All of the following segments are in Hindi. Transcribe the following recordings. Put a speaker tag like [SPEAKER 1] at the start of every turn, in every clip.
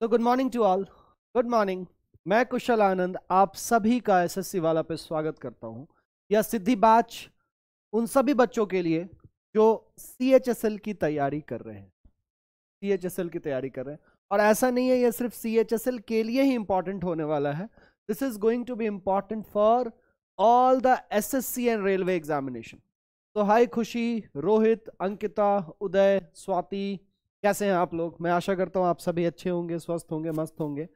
[SPEAKER 1] तो good morning to
[SPEAKER 2] all good morning मैं कुशल आनंद आप सभी का एसएससी वाला पे स्वागत करता हूँ यह सिद्धि बाच उन सभी बच्चों के लिए जो सीएचएसएल की तैयारी कर रहे हैं सीएचएसएल की तैयारी कर रहे हैं और ऐसा नहीं है यह सिर्फ सीएचएसएल के लिए ही इम्पॉर्टेंट होने वाला है this is going to be important for all the S S C and railway examination तो हाई खुशी रोहित अंकिता उदय स्वाति कैसे हैं आप लोग मैं आशा करता हूँ आप सभी अच्छे होंगे स्वस्थ होंगे मस्त होंगे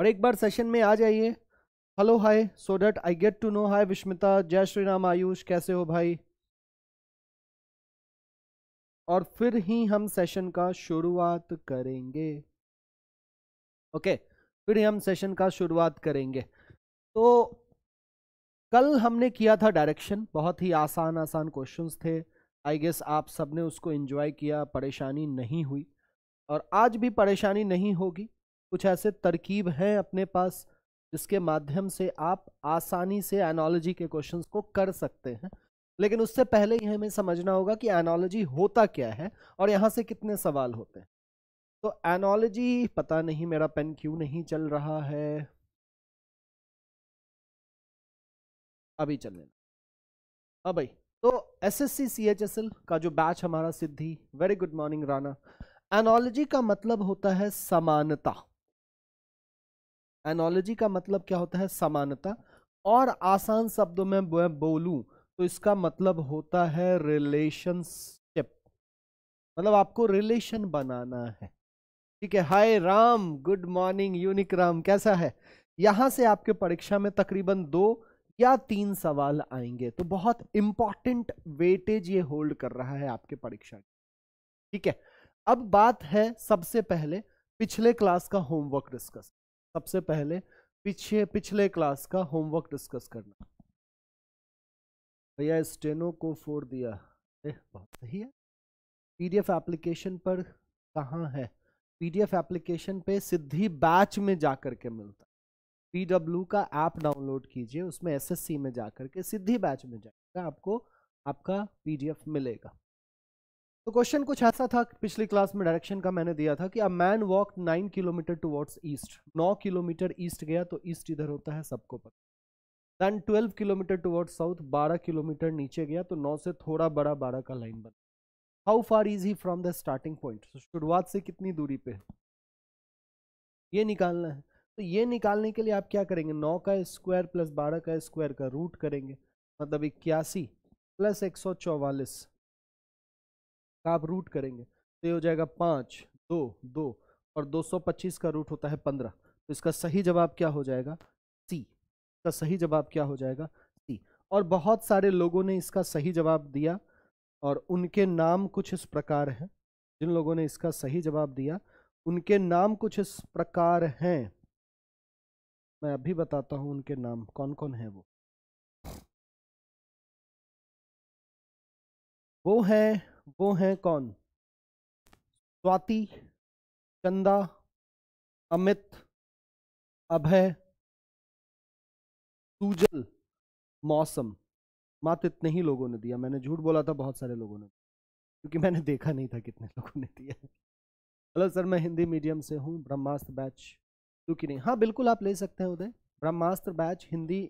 [SPEAKER 2] और एक बार सेशन में आ जाइए hello hi so that I get to know hi Vishmita जय श्री राम आयुष कैसे हो भाई और फिर ही हम सेशन का शुरुआत करेंगे ओके फिर ही हम सेशन का शुरुआत करेंगे तो कल हमने किया था डायरेक्शन बहुत ही आसान आसान क्वेश्चंस थे आई गेस आप सब ने उसको इन्जॉय किया परेशानी नहीं हुई और आज भी परेशानी नहीं होगी कुछ ऐसे तरकीब हैं अपने पास जिसके माध्यम से आप आसानी से एनोलॉजी के क्वेश्चंस को कर सकते हैं लेकिन उससे पहले ही हमें समझना होगा कि एनोलॉजी होता क्या है और यहाँ से कितने सवाल होते हैं तो एनोलॉजी पता नहीं मेरा पेन क्यों नहीं चल रहा है अभी चल लेना हाँ भाई तो S S C C H S L का जो बैच हमारा Siddhi very good morning Rana analogy का मतलब होता है समानता एनोलॉजी का मतलब क्या होता है समानता और आसान शब्दों में बोलूं तो इसका मतलब होता है रिलेशनशिप मतलब आपको रिलेशन बनाना है ठीक है hi Ram good morning unique Ram कैसा है यहां से आपके परीक्षा में तकरीबन दो या तीन सवाल आएंगे तो बहुत इंपॉर्टेंट वेटेज ये होल्ड कर रहा है आपके परीक्षा ठीक है अब बात है सबसे पहले पिछले क्लास का होमवर्क डिस्कस सबसे पहले पीछे पिछले क्लास का होमवर्क डिस्कस करना भैया स्टेनो को फोड़ दिया ए, बहुत सही है पीडीएफ एप्लीकेशन पर कहाँ है पीडीएफ एप्लीकेशन पे सिद्धि बैच में जा के मिलता डब्ल्यू का ऐप डाउनलोड कीजिए उसमें एसएससी में जाकर के सीधी बैच में जाकर आपको आपका पीडीएफ मिलेगा तो क्वेश्चन कुछ ऐसा था पिछली क्लास में डायरेक्शन का मैंने दिया था कि a man walk nine kilometre towards east नौ किलोमीटर ईस्ट गया तो ईस्ट इधर होता है सबको पता then twelve kilometre towards south बारह किलोमीटर नीचे गया तो नौ से थोड़ा बड़ा बारह का लाइन बना how far is he from the starting point शुरुआत से कितनी दूरी पे है ये निकालना है तो ये निकालने के लिए आप क्या करेंगे नौ का स्क्वायर प्लस बारह का स्क्वायर का रूट करेंगे मतलब इक्यासी प्लस एक सौ चौवालीस का आप रूट करेंगे तो ये हो जाएगा पाँच दो दो और दो सौ पच्चीस का रूट होता है पंद्रह तो इसका सही जवाब क्या हो जाएगा सी इसका सही जवाब क्या हो जाएगा सी और बहुत सारे लोगों ने इसका सही जवाब दिया और उनके नाम कुछ इस प्रकार हैं जिन लोगों ने इसका सही जवाब दिया उनके नाम कुछ इस प्रकार हैं मैं अभी बताता हूँ उनके नाम कौन कौन है वो
[SPEAKER 1] वो है वो है कौन स्वाति चंदा
[SPEAKER 2] अमित अभय सूजल मौसम मात्र इतने ही लोगों ने दिया मैंने झूठ बोला था बहुत सारे लोगों ने क्योंकि मैंने देखा नहीं था कितने लोगों ने दिया हेलो सर मैं हिंदी मीडियम से हूँ ब्रह्मास्त्र बैच क्योंकि नहीं हाँ बिल्कुल आप ले सकते हैं उदय ब्रह्मास्त्र बैच हिंदी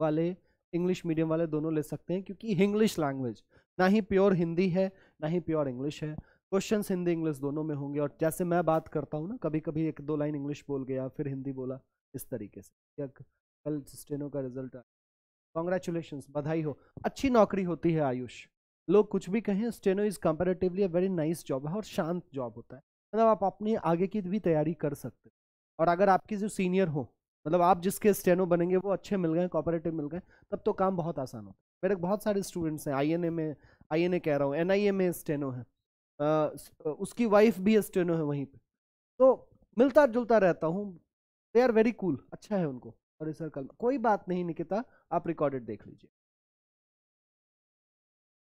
[SPEAKER 2] वाले इंग्लिश मीडियम वाले दोनों ले सकते हैं क्योंकि इंग्लिश लैंग्वेज ना ही प्योर हिंदी है ना ही प्योर इंग्लिश है क्वेश्चन हिंदी इंग्लिश दोनों में होंगे और जैसे मैं बात करता हूँ ना कभी कभी एक दो लाइन इंग्लिश बोल गया फिर हिंदी बोला इस तरीके से या कल स्टेनो का रिजल्ट आया कॉन्ग्रेचुलेशन बधाई हो अच्छी नौकरी होती है आयुष लोग कुछ भी कहें steno is comparatively a very nice job है और शांत जॉब होता है मतलब आप अपनी आगे की भी तैयारी कर सकते हो और अगर आपकी जो सीनियर हो मतलब आप जिसके स्टेनो बनेंगे वो अच्छे मिल गए कॉपरेटिव मिल गए तब तो काम बहुत आसान होता है मेरे बहुत सारे स्टूडेंट्स हैं आई में आई कह रहा हूँ एन में स्टेनो है आ, उसकी वाइफ भी स्टेनो है वहीं पर तो मिलता जुलता रहता हूँ दे आर वेरी कूल अच्छा है उनको और इस सर्कल कोई बात नहीं निकिता आप रिकॉर्डेड देख लीजिए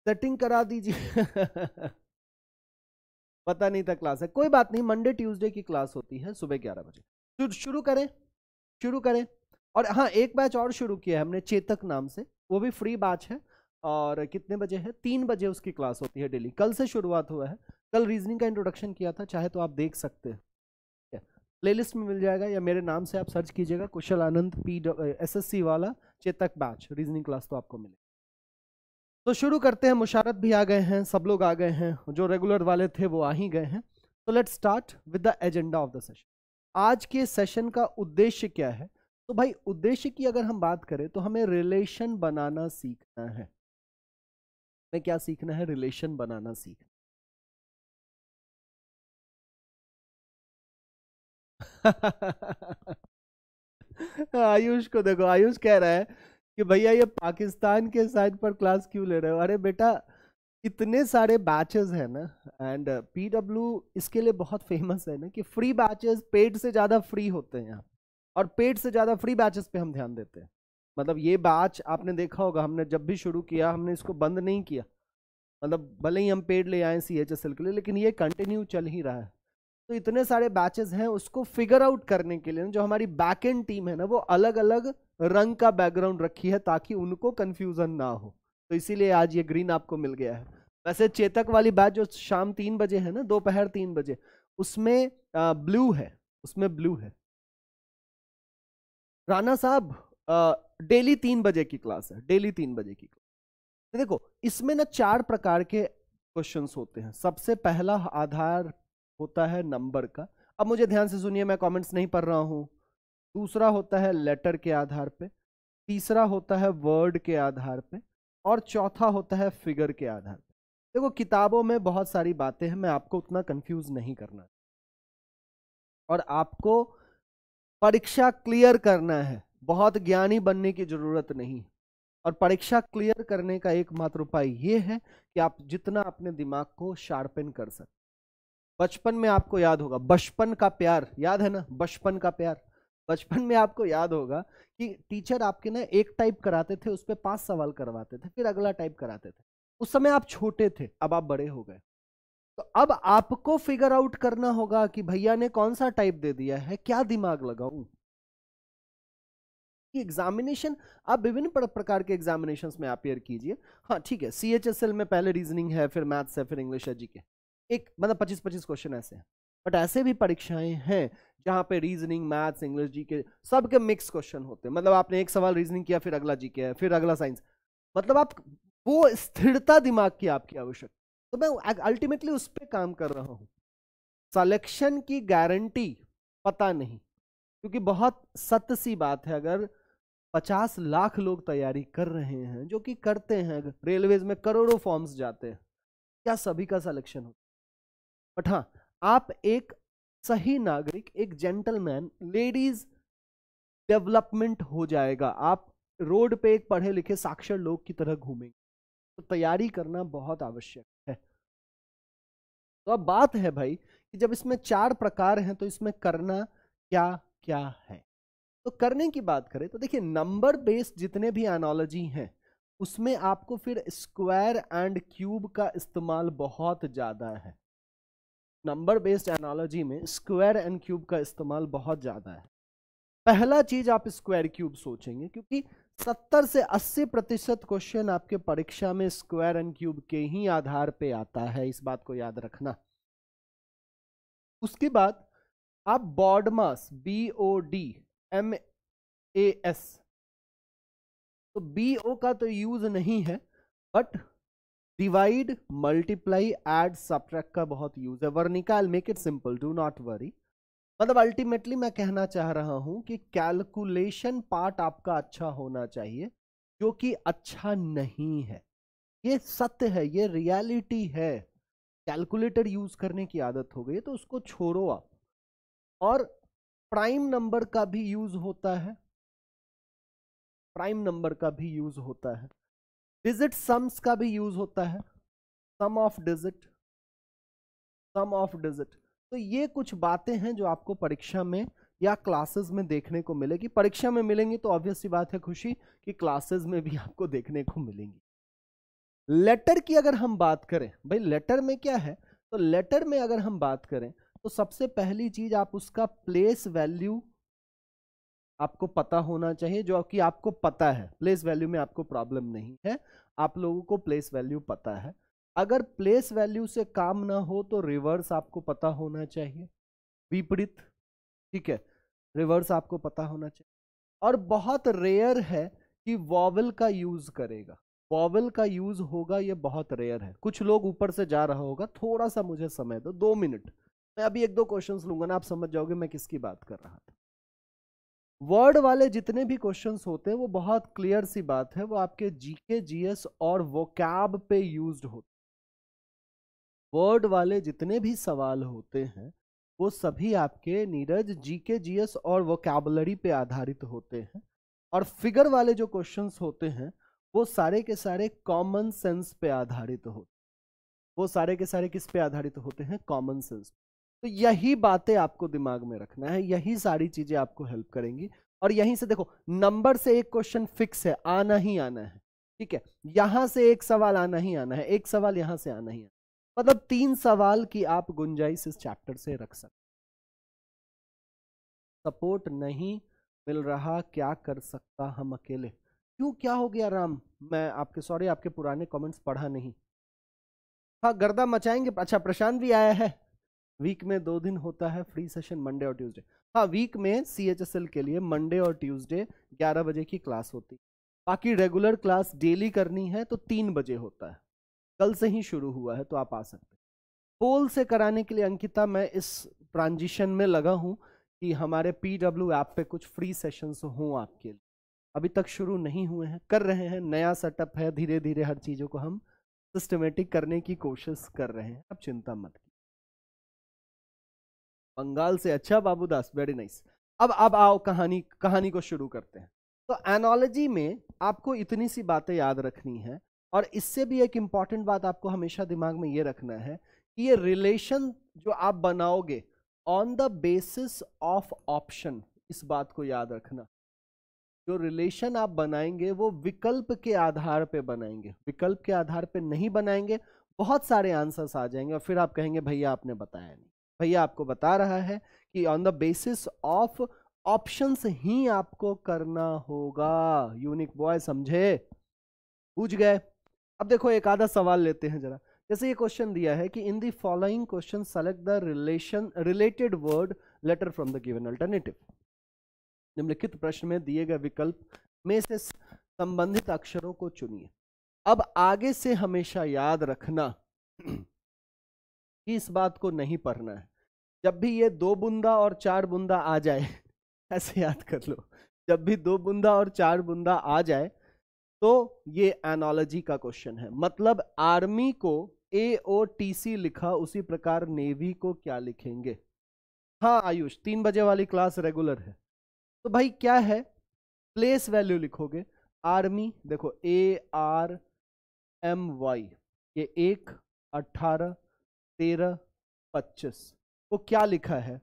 [SPEAKER 2] सेटिंग करा दीजिए पता नहीं था क्लास है कोई बात नहीं मंडे ट्यूसडे की क्लास होती है सुबह ग्यारह बजे तो शुरू करें शुरू करें और हाँ एक बैच और शुरू किया है हमने चेतक नाम से वो भी फ्री बैच है और कितने बजे है तीन बजे उसकी क्लास होती है डेली कल से शुरुआत हुआ है कल रीजनिंग का इंट्रोडक्शन किया था चाहे तो आप देख सकते हैं प्ले लिस्ट में मिल जाएगा या मेरे नाम से आप सर्च कीजिएगा Kushal Anand P S S C वाला चेतक बैच रीजनिंग क्लास तो आपको मिले तो शुरू करते हैं मुशारत भी आ गए हैं सब लोग आ गए हैं जो रेगुलर वाले थे वो आ ही गए हैं तो let start with the agenda of the session आज के सेशन का उद्देश्य क्या है तो भाई उद्देश्य की अगर हम बात करें तो हमें रिलेशन बनाना सीखना है हमें क्या सीखना है रिलेशन बनाना सीखना आयुष को देखो आयुष कह रहा है कि भैया ये पाकिस्तान के साइड पर क्लास क्यों ले रहे हो अरे बेटा इतने सारे बैचेस हैं ना एंड पी डब्ल्यू इसके लिए बहुत फेमस है ना कि फ्री बैचेस पेड से ज़्यादा फ्री होते हैं यहाँ और पेड से ज़्यादा फ्री बैचेस पे हम ध्यान देते हैं मतलब ये बैच आपने देखा होगा हमने जब भी शुरू किया हमने इसको बंद नहीं किया मतलब भले ही हम पेड ले आए सी एच एस एल के लिए लेकिन ये कंटिन्यू चल ही रहा है तो इतने सारे बैचेस हैं उसको फिगर आउट करने के लिए जो हमारी बैक एंड टीम है ना वो अलग अलग रंग का बैकग्राउंड रखी है ताकि उनको कन्फ्यूज़न ना हो तो इसीलिए आज ये ग्रीन आपको मिल गया है वैसे चेतक वाली बैच जो शाम तीन बजे है ना दोपहर तीन बजे उसमें ब्लू है उसमें ब्लू है राणा साहब डेली तीन बजे की क्लास है डेली तीन बजे की क्लास तो देखो इसमें ना चार प्रकार के क्वेश्चंस होते हैं सबसे पहला आधार होता है नंबर का अब मुझे ध्यान से सुनिए मैं कमेंट्स नहीं पढ़ रहा हूँ दूसरा होता है लेटर के आधार पे तीसरा होता है वर्ड के आधार पे और चौथा होता है फिगर के आधार पर देखो किताबों में बहुत सारी बातें हैं मैं आपको उतना कंफ्यूज नहीं करना और आपको परीक्षा क्लियर करना है बहुत ज्ञानी बनने की जरूरत नहीं और परीक्षा क्लियर करने का एकमात्र उपाय यह है कि आप जितना अपने दिमाग को शार्पन कर सकते बचपन में आपको याद होगा बचपन का प्यार याद है ना बचपन का प्यार बचपन में आपको याद होगा कि टीचर आपके ना एक टाइप कराते थे उस पर पाँच सवाल करवाते थे फिर अगला टाइप कराते थे उस समय आप छोटे थे अब आप बड़े हो गए तो अब आपको फिगर आउट करना होगा कि भैया ने कौन सा टाइप दे दिया है क्या दिमाग लगाऊं एग्जामिनेशन आप विभिन्न प्रकार के एग्जामिनेशन में अपेयर कीजिए हाँ ठीक है सी एच एस एल में पहले रीजनिंग है फिर मैथ्स है फिर इंग्लिश है जी के एक मतलब पच्चीस पच्चीस क्वेश्चन ऐसे हैं बट ऐसे भी परीक्षाएं हैं यहाँ पे रीजनिंग मैथ्स इंग्लिश जी के सबके मिक्स क्वेश्चन होते हैं मतलब आपने एक सवाल रीजनिंग किया फिर अगला जी है फिर अगला साइंस मतलब आप वो स्थिरता दिमाग की आपकी आवश्यकता तो मैं अल्टीमेटली उस पर काम कर रहा हूँ सलेक्शन की गारंटी पता नहीं क्योंकि बहुत सत्य सी बात है अगर पचास लाख लोग तैयारी कर रहे हैं जो कि करते हैं रेलवेज में करोड़ों फॉर्म्स जाते हैं क्या सभी का सलेक्शन हो बट हाँ आप एक सही नागरिक एक जेंटलमैन लेडीज डेवलपमेंट हो जाएगा आप रोड पे एक पढ़े लिखे साक्षर लोग की तरह घूमेंगे तो तैयारी करना बहुत आवश्यक है तो अब बात है भाई कि जब इसमें चार प्रकार हैं तो इसमें करना क्या क्या है तो करने की बात करें तो देखिए नंबर बेस्ड जितने भी एनोलॉजी हैं उसमें आपको फिर स्क्वायर एंड क्यूब का इस्तेमाल बहुत ज़्यादा है नंबर बेस्ड एनालॉजी में स्क्वायर एंड क्यूब का इस्तेमाल बहुत ज़्यादा है पहला चीज़ आप स्क्वायर क्यूब सोचेंगे क्योंकि 70 से 80 प्रतिशत क्वेश्चन आपके परीक्षा में स्क्वायर एंड क्यूब के ही आधार पे आता है इस बात को याद रखना उसके बाद आप BODMAS B O D M A S तो बी ओ का तो यूज नहीं है but divide multiply add subtract का बहुत यूज है Varnika I make it simple do not worry मतलब अल्टीमेटली मैं कहना चाह रहा हूं कि कैलकुलेशन पार्ट आपका अच्छा होना चाहिए जो कि अच्छा नहीं है ये सत्य है ये रियलिटी है कैलकुलेटर यूज करने की आदत हो गई तो उसको छोड़ो आप और प्राइम नंबर का भी यूज होता है प्राइम नंबर का भी यूज होता है डिजिट सम्स का भी यूज होता है sum of digit sum of digit तो ये कुछ बातें हैं जो आपको परीक्षा में या क्लासेस में देखने को मिलेगी परीक्षा में मिलेंगी तो सी बात है खुशी कि क्लासेस में भी आपको देखने को मिलेंगी लेटर की अगर हम बात करें भाई लेटर में क्या है तो लेटर में अगर हम बात करें तो सबसे पहली चीज आप उसका प्लेस वैल्यू आपको पता होना चाहिए जो कि आपको पता है प्लेस वैल्यू में आपको प्रॉब्लम नहीं है आप लोगों को प्लेस वैल्यू पता है अगर प्लेस वैल्यू से काम ना हो तो रिवर्स आपको पता होना चाहिए विपरीत ठीक है रिवर्स आपको पता होना चाहिए और बहुत रेयर है कि वॉवल का यूज़ करेगा वॉवल का यूज़ होगा ये बहुत रेयर है कुछ लोग ऊपर से जा रहा होगा थोड़ा सा मुझे समय दो दो मिनट मैं अभी एक दो क्वेश्चंस लूंगा ना आप समझ जाओगे मैं किसकी बात कर रहा था वर्ड वाले जितने भी क्वेश्चंस होते हैं वो बहुत क्लियर सी बात है वो आपके जीके जीएस और कैब पे यूज्ड होते वर्ड वाले जितने भी सवाल होते हैं वो सभी आपके नीरज जीके जीएस और वोकैबलरी पे आधारित होते हैं और फिगर वाले जो क्वेश्चंस होते हैं वो सारे के सारे कॉमन सेंस पे आधारित होते वो सारे के सारे किस पे आधारित होते हैं कॉमन सेंस तो यही बातें आपको दिमाग में रखना है यही सारी चीजें आपको हेल्प करेंगी और यहीं से देखो नंबर से एक क्वेश्चन फिक्स है आना ही आना है ठीक है यहां से एक सवाल आना ही आना है एक सवाल यहां से आना ही आना मतलब तीन सवाल की आप गुंजाइश इस चैप्टर से रख सकते सपोर्ट नहीं मिल रहा क्या कर सकता हम अकेले क्यों क्या हो गया राम मैं आपके सॉरी आपके पुराने कमेंट्स पढ़ा नहीं हाँ गर्दा मचाएंगे अच्छा प्रशांत भी आया है वीक में दो दिन होता है फ्री सेशन मंडे और ट्यूसडे हाँ वीक में सी के लिए मंडे और ट्यूसडे ग्यारह बजे की क्लास होती है बाकी रेगुलर क्लास डेली करनी है तो तीन बजे होता है कल से ही शुरू हुआ है तो आप आ सकते हैं पोल से कराने के लिए अंकिता मैं इस ट्रांजिशन में लगा हूँ कि हमारे पी डब्ल्यू ऐप पे कुछ फ्री सेशंस हों आपके लिए अभी तक शुरू नहीं हुए हैं कर रहे हैं नया सेटअप है धीरे धीरे हर चीज़ों को हम सिस्टमेटिक करने की कोशिश कर रहे हैं आप चिंता मत बंगाल से अच्छा बाबूदास वेरी नाइस अब अब आओ कहानी कहानी को शुरू करते हैं तो एनोलॉजी में आपको इतनी सी बातें याद रखनी है और इससे भी एक इम्पॉर्टेंट बात आपको हमेशा दिमाग में ये रखना है कि ये रिलेशन जो आप बनाओगे on the basis of option इस बात को याद रखना जो रिलेशन आप बनाएंगे वो विकल्प के आधार पे बनाएंगे विकल्प के आधार पे नहीं बनाएंगे बहुत सारे आंसर्स आ जाएंगे और फिर आप कहेंगे भैया आपने बताया नहीं भैया आपको बता रहा है कि on the basis of options ही आपको करना होगा यूनिक बॉय समझे पूछ गए अब देखो एक आधा सवाल लेते हैं जरा जैसे ये क्वेश्चन दिया है कि in the following question select the relation related word letter from the given alternative निम्नलिखित प्रश्न में दिए गए विकल्प में से संबंधित अक्षरों को चुनिए अब आगे से हमेशा याद रखना कि इस बात को नहीं पढ़ना है जब भी ये दो बूंदा और चार बूंदा आ जाए ऐसे याद कर लो जब भी दो बूंदा और चार बूंदा आ जाए तो ये एनोलॉजी का क्वेश्चन है मतलब आर्मी को ए ओ टी सी लिखा उसी प्रकार नेवी को क्या लिखेंगे हाँ आयुष तीन बजे वाली क्लास रेगुलर है तो भाई क्या है प्लेस वैल्यू लिखोगे आर्मी देखो ए आर एम वाई ये एक अट्ठारह तेरह पच्चीस वो क्या लिखा है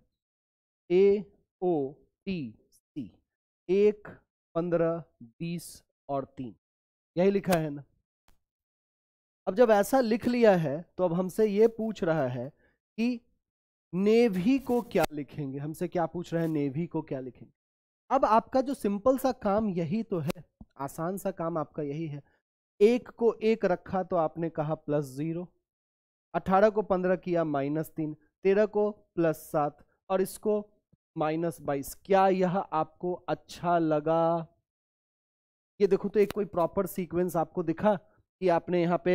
[SPEAKER 2] ए ओ टी सी एक पंद्रह बीस और तीन यही लिखा है ना अब जब ऐसा लिख लिया है तो अब हमसे ये पूछ रहा है कि नेवी को क्या लिखेंगे हमसे क्या पूछ रहा है नेवी को क्या लिखेंगे अब आपका जो सिंपल सा काम यही तो है आसान सा काम आपका यही है एक को एक रखा तो आपने कहा प्लस जीरो अठारह को पंद्रह किया माइनस तीन तेरह को प्लस सात और इसको माइनस बाईस क्या यह आपको अच्छा लगा ये देखो तो एक कोई प्रॉपर सीक्वेंस आपको दिखा कि आपने यहाँ पे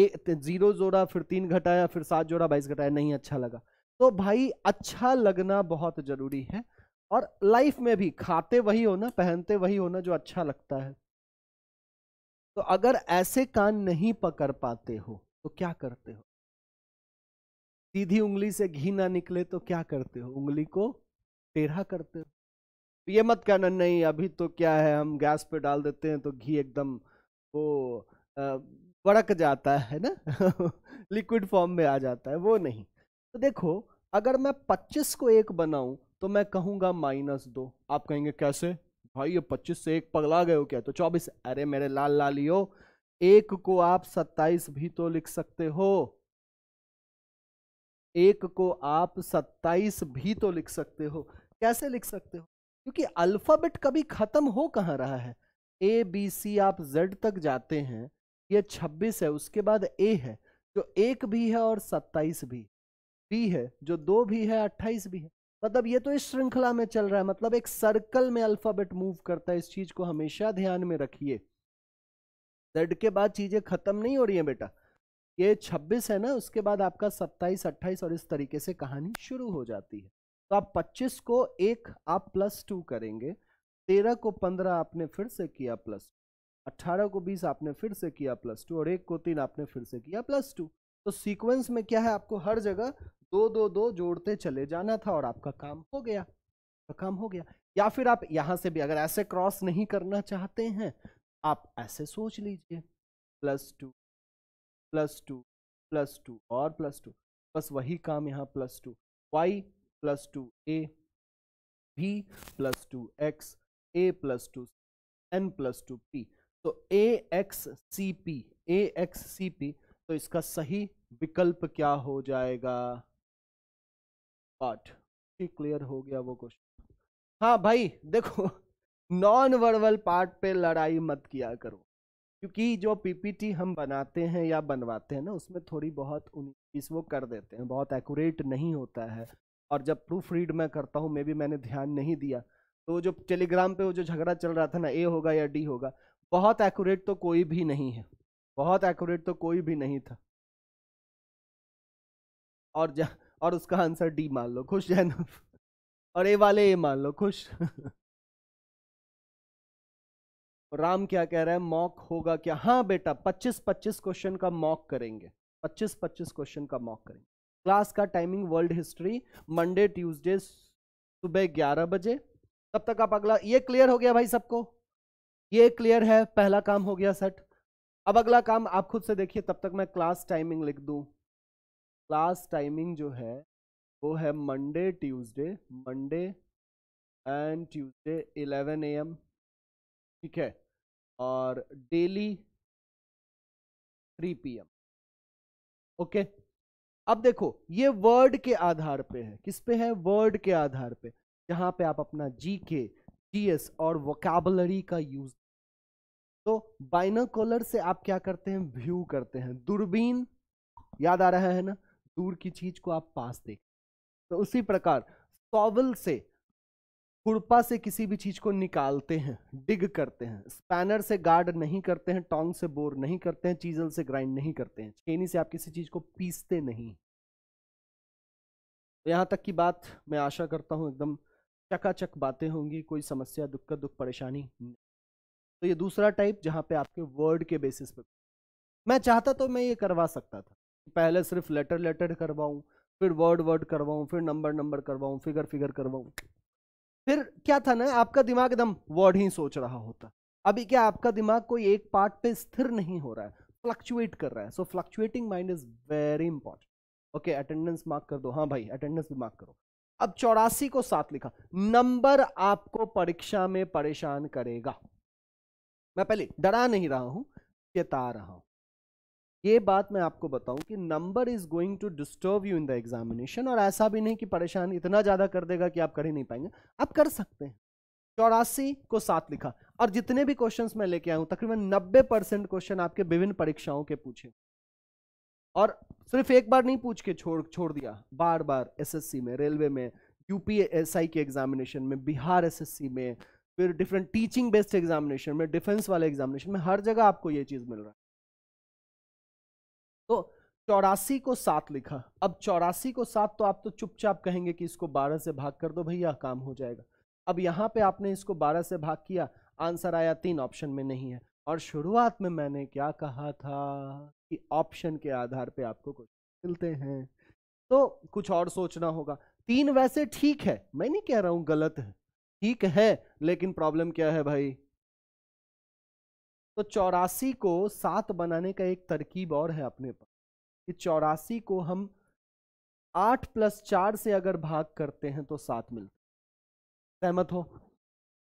[SPEAKER 2] ए जीरो जोड़ा फिर तीन घटाया फिर सात जोड़ा बाईस घटाया नहीं अच्छा लगा तो भाई अच्छा लगना बहुत जरूरी है और लाइफ में भी खाते वही होना पहनते वही होना जो अच्छा लगता है तो अगर ऐसे कान नहीं पकड़ पाते हो तो क्या करते हो सीधी उंगली से घी ना निकले तो क्या करते हो उंगली को टेढ़ा करते हो तो ये मत कहना नहीं अभी तो क्या है हम गैस पे डाल देते हैं तो घी एकदम वो बड़क जाता है ना लिक्विड फॉर्म में आ जाता है वो नहीं तो देखो अगर मैं 25 को एक बनाऊं तो मैं कहूंगा माइनस दो आप कहेंगे कैसे भाई ये 25 से एक पगला गए हो क्या तो 24 अरे मेरे लाल लालियो एक को आप 27 भी तो लिख सकते हो एक को आप सत्ताईस भी तो लिख सकते हो कैसे लिख सकते हो क्योंकि अल्फ़ाबेट कभी ख़त्म हो कहाँ रहा है ए बी सी आप जेड तक जाते हैं ये छब्बीस है उसके बाद ए है जो एक भी है और सत्ताईस भी बी है जो दो भी है अट्ठाईस भी है मतलब ये तो इस श्रृंखला में चल रहा है मतलब एक सर्कल में अल्फ़ाबेट मूव करता है इस चीज़ को हमेशा ध्यान में रखिए जेड के बाद चीज़ें ख़त्म नहीं हो रही है बेटा ये 26 है ना उसके बाद आपका 27, 28 और इस तरीके से कहानी शुरू हो जाती है तो आप 25 को एक आप प्लस टू करेंगे तेरह को पंद्रह आपने फिर से किया प्लस अट्ठारह को बीस आपने फिर से किया प्लस टू और एक को तीन आपने फिर से किया प्लस टू तो सीक्वेंस में क्या है आपको हर जगह दो दो दो जोड़ते चले जाना था और आपका काम हो गया आपका काम हो गया या फिर आप यहाँ से भी अगर ऐसे क्रॉस नहीं करना चाहते हैं आप ऐसे सोच लीजिए plus two plus two plus two और प्लस टू बस वही काम यहाँ plus two Y plus two A भी plus two X A plus two N plus two P तो A X C P A X C P तो इसका सही विकल्प क्या हो जाएगा पाठ क्लियर हो गया वो क्वेश्चन हाँ भाई देखो नॉन वर्बल पार्ट पे लड़ाई मत किया करो क्योंकि जो पीपीटी हम बनाते हैं या बनवाते हैं ना उसमें थोड़ी बहुत उन्नीस वो कर देते हैं बहुत एक्यूरेट नहीं होता है और जब प्रूफ रीड मैं करता हूँ मे भी मैंने ध्यान नहीं दिया तो जो टेलीग्राम पे वो जो झगड़ा चल रहा था ना ए होगा या डी होगा बहुत एक्यूरेट तो कोई भी नहीं है बहुत एक्यूरेट तो कोई भी नहीं था और जा और उसका आंसर डी मान लो खुश जैन और ए वाले ए मान लो खुश राम क्या कह रहा है मॉक होगा क्या हाँ बेटा पच्चीस पच्चीस क्वेश्चन का मॉक करेंगे पच्चीस पच्चीस क्वेश्चन का मॉक करेंगे क्लास का timing world history Monday Tuesday सुबह ग्यारह बजे तब तक आप अगला ये क्लियर हो गया भाई सबको ये क्लियर है पहला काम हो गया सेट अब अगला काम आप खुद से देखिए तब तक मैं क्लास टाइमिंग लिख दूँ क्लास टाइमिंग जो है वो है Monday Tuesday Monday and Tuesday 11 AM ठीक है और डेली थ्री पीएम ओके अब देखो ये वर्ड के आधार पे है किस पे है वर्ड के आधार पे जहां पे आप अपना जी के जीएस और वोकेबलरी का यूज तो बाइनोकुलर से आप क्या करते हैं व्यू करते हैं दूरबीन याद आ रहा है ना दूर की चीज को आप पास देख तो उसी प्रकार सॉवल से खुड़पा से किसी भी चीज़ को निकालते हैं डिग करते हैं स्पैनर से गार्ड नहीं करते हैं टोंग से बोर नहीं करते हैं चीजल से ग्राइंड नहीं करते हैं छेनी से आप किसी चीज़ को पीसते नहीं तो यहाँ तक की बात मैं आशा करता हूँ एकदम चकाचक बातें होंगी कोई समस्या का दुख परेशानी तो ये दूसरा टाइप जहाँ पे आपके वर्ड के बेसिस पे मैं चाहता तो मैं ये करवा सकता था पहले सिर्फ लेटर लेटर करवाऊँ फिर वर्ड वर्ड करवाऊँ फिर नंबर नंबर करवाऊँ फिगर फिगर करवाऊँ फिर क्या था ना आपका दिमाग एकदम वर्ड ही सोच रहा होता अभी क्या आपका दिमाग कोई एक पार्ट पे स्थिर नहीं हो रहा है फ्लक्चुएट कर रहा है so fluctuating mind is very important okay attendance mark कर दो हाँ भाई अटेंडेंस भी मार्क करो अब चौरासी को साथ लिखा नंबर आपको परीक्षा में परेशान करेगा मैं पहले डरा नहीं रहा हूं चेता रहा हूं ये बात मैं आपको बताऊं कि number is going to disturb you in the examination और ऐसा भी नहीं कि परेशान इतना ज़्यादा कर देगा कि आप कर ही नहीं पाएंगे आप कर सकते हैं चौरासी को सात लिखा और जितने भी क्वेश्चंस मैं लेके आया हूं तकरीबन नब्बे परसेंट क्वेश्चन आपके विभिन्न परीक्षाओं के पूछे और सिर्फ एक बार नहीं पूछ के छोड़ छोड़ दिया बार बार एसएससी में रेलवे में यूपीएसआई के एग्जामिनेशन में बिहार एसएससी में फिर डिफरेंट टीचिंग बेस्ड एग्जामिनेशन में डिफेंस वाले एग्जामिनेशन में हर जगह आपको ये चीज़ मिल रहा है तो चौरासी को सात लिखा अब चौरासी को सात तो आप तो चुपचाप कहेंगे कि इसको बारह से भाग कर दो भैया काम हो जाएगा अब यहाँ पे आपने इसको बारह से भाग किया आंसर आया तीन ऑप्शन में नहीं है और शुरुआत में मैंने क्या कहा था कि ऑप्शन के आधार पे आपको कुछ मिलते हैं तो कुछ और सोचना होगा तीन वैसे ठीक है मैं नहीं कह रहा हूँ गलत है ठीक है लेकिन प्रॉब्लम क्या है भाई तो चौरासी को सात बनाने का एक तरकीब और है अपने पास कि चौरासी को हम आठ प्लस चार से अगर भाग करते हैं तो सात मिलते सहमत हो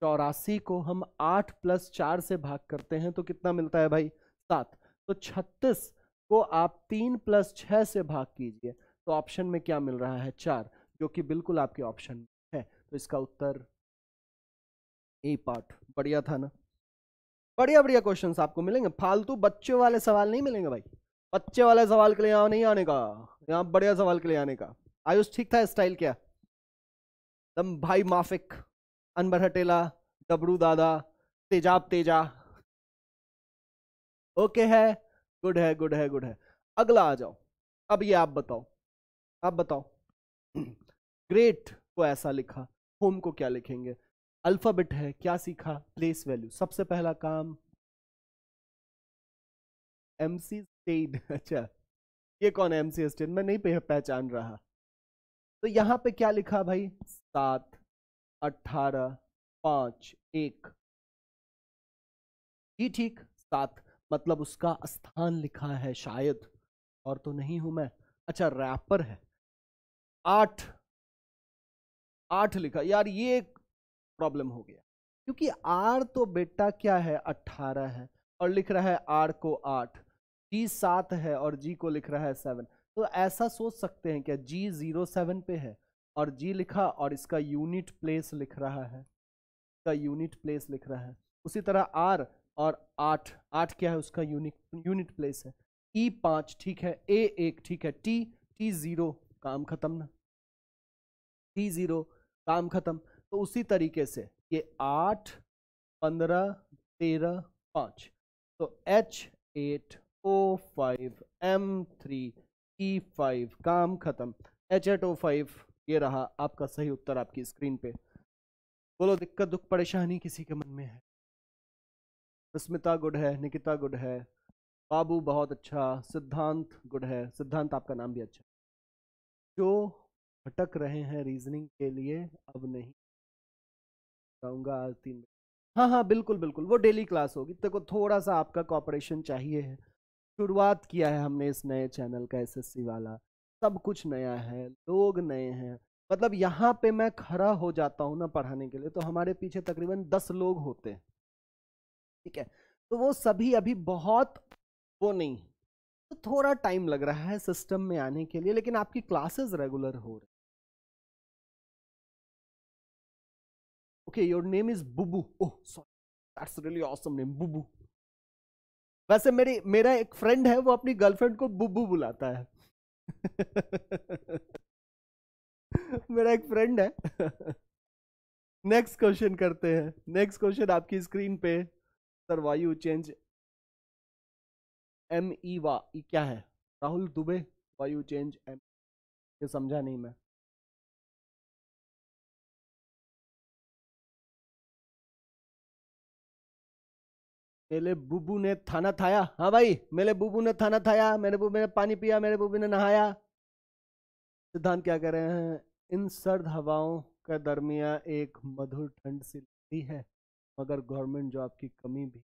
[SPEAKER 2] चौरासी को हम आठ प्लस चार से भाग करते हैं तो कितना मिलता है भाई सात तो छत्तीस को आप तीन प्लस छः से भाग कीजिए तो ऑप्शन में क्या मिल रहा है चार जो कि बिल्कुल आपके ऑप्शन है तो इसका उत्तर ए पार्ट बढ़िया था ना बढ़िया बढ़िया क्वेश्चंस आपको मिलेंगे फालतू बच्चे वाले सवाल नहीं मिलेंगे भाई बच्चे वाले सवाल के लिए यहाँ नहीं आने का यहाँ बढ़िया सवाल के लिए आने का आयुष ठीक था स्टाइल क्या दम भाई माफिक अनबर हटेला डबरू दादा तेजाब तेजा ओके है गुड है गुड है गुड है अगला आ जाओ अब ये आप बताओ आप बताओ ग्रेट को ऐसा लिखा होम को क्या लिखेंगे अल्फाबेट है क्या सीखा प्लेस वैल्यू सबसे पहला काम एम सी स्टेड अच्छा ये कौन है एमसी सी स्टेड मैं नहीं पहचान रहा तो यहां पे क्या लिखा भाई सात अठारह पांच एक ये ठीक सात मतलब उसका स्थान लिखा है शायद और तो नहीं हूं मैं अच्छा रैपर है आठ आठ लिखा यार ये प्रॉब्लम हो गया क्योंकि आर तो बेटा क्या है अट्ठारह है और लिख रहा है आर को आठ जी सात है और जी को लिख रहा है सेवन तो ऐसा सोच सकते हैं क्या जी जीरो सेवन पे है और जी लिखा और इसका यूनिट प्लेस लिख रहा है इसका यूनिट प्लेस लिख रहा है उसी तरह आर और आठ आठ क्या है उसका यूनिट यूनिट प्लेस है ई पाँच ठीक है ए एक ठीक है टी टी ज़ीरो काम खत्म ना टी ज़ीरो काम खत्म तो उसी तरीके से ये आठ पंद्रह तेरह पाँच तो H eight O five M three E five काम खत्म एच एट ओ फाइव ये रहा आपका सही उत्तर आपकी स्क्रीन पे बोलो दिक्कत दुख परेशानी किसी के मन में है स्मिता गुड है निकिता गुड है बाबू बहुत अच्छा सिद्धांत गुड है सिद्धांत आपका नाम भी अच्छा जो भटक रहे हैं रीजनिंग के लिए अब नहीं जाऊँगा आज तीन बजे हाँ हाँ बिल्कुल बिल्कुल वो डेली क्लास होगी तेरे को थोड़ा सा आपका कॉपरेशन चाहिए है शुरुआत किया है हमने इस नए चैनल का एस वाला सब कुछ नया है लोग नए हैं मतलब यहाँ पे मैं खड़ा हो जाता हूँ ना पढ़ाने के लिए तो हमारे पीछे तकरीबन दस लोग होते हैं ठीक है तो वो सभी अभी बहुत वो नहीं तो थोड़ा टाइम लग रहा है सिस्टम में आने के लिए लेकिन आपकी क्लासेस रेगुलर हो रही okay your name is bubu oh sorry that's really awesome name bubu वैसे मेरी मेरा एक फ्रेंड है वो अपनी गर्लफ्रेंड को बुबू बुलाता है मेरा एक फ्रेंड है नेक्स्ट क्वेश्चन करते हैं नेक्स्ट क्वेश्चन आपकी स्क्रीन पे सर वायु चेंज एम ई वा क्या है राहुल दुबे वायु चेंज
[SPEAKER 1] एम ये समझा नहीं मैं
[SPEAKER 2] मेरे बुबू ने थाना थाया हाँ भाई मेरे बुबू ने थाना थाया मेरे बुबू ने पानी पिया मेरे बुबू ने नहाया सिद्धांत क्या कह रहे हैं इन सर्द हवाओं का दरमिया एक मधुर ठंड सी लगती है मगर गवर्नमेंट जॉब की कमी भी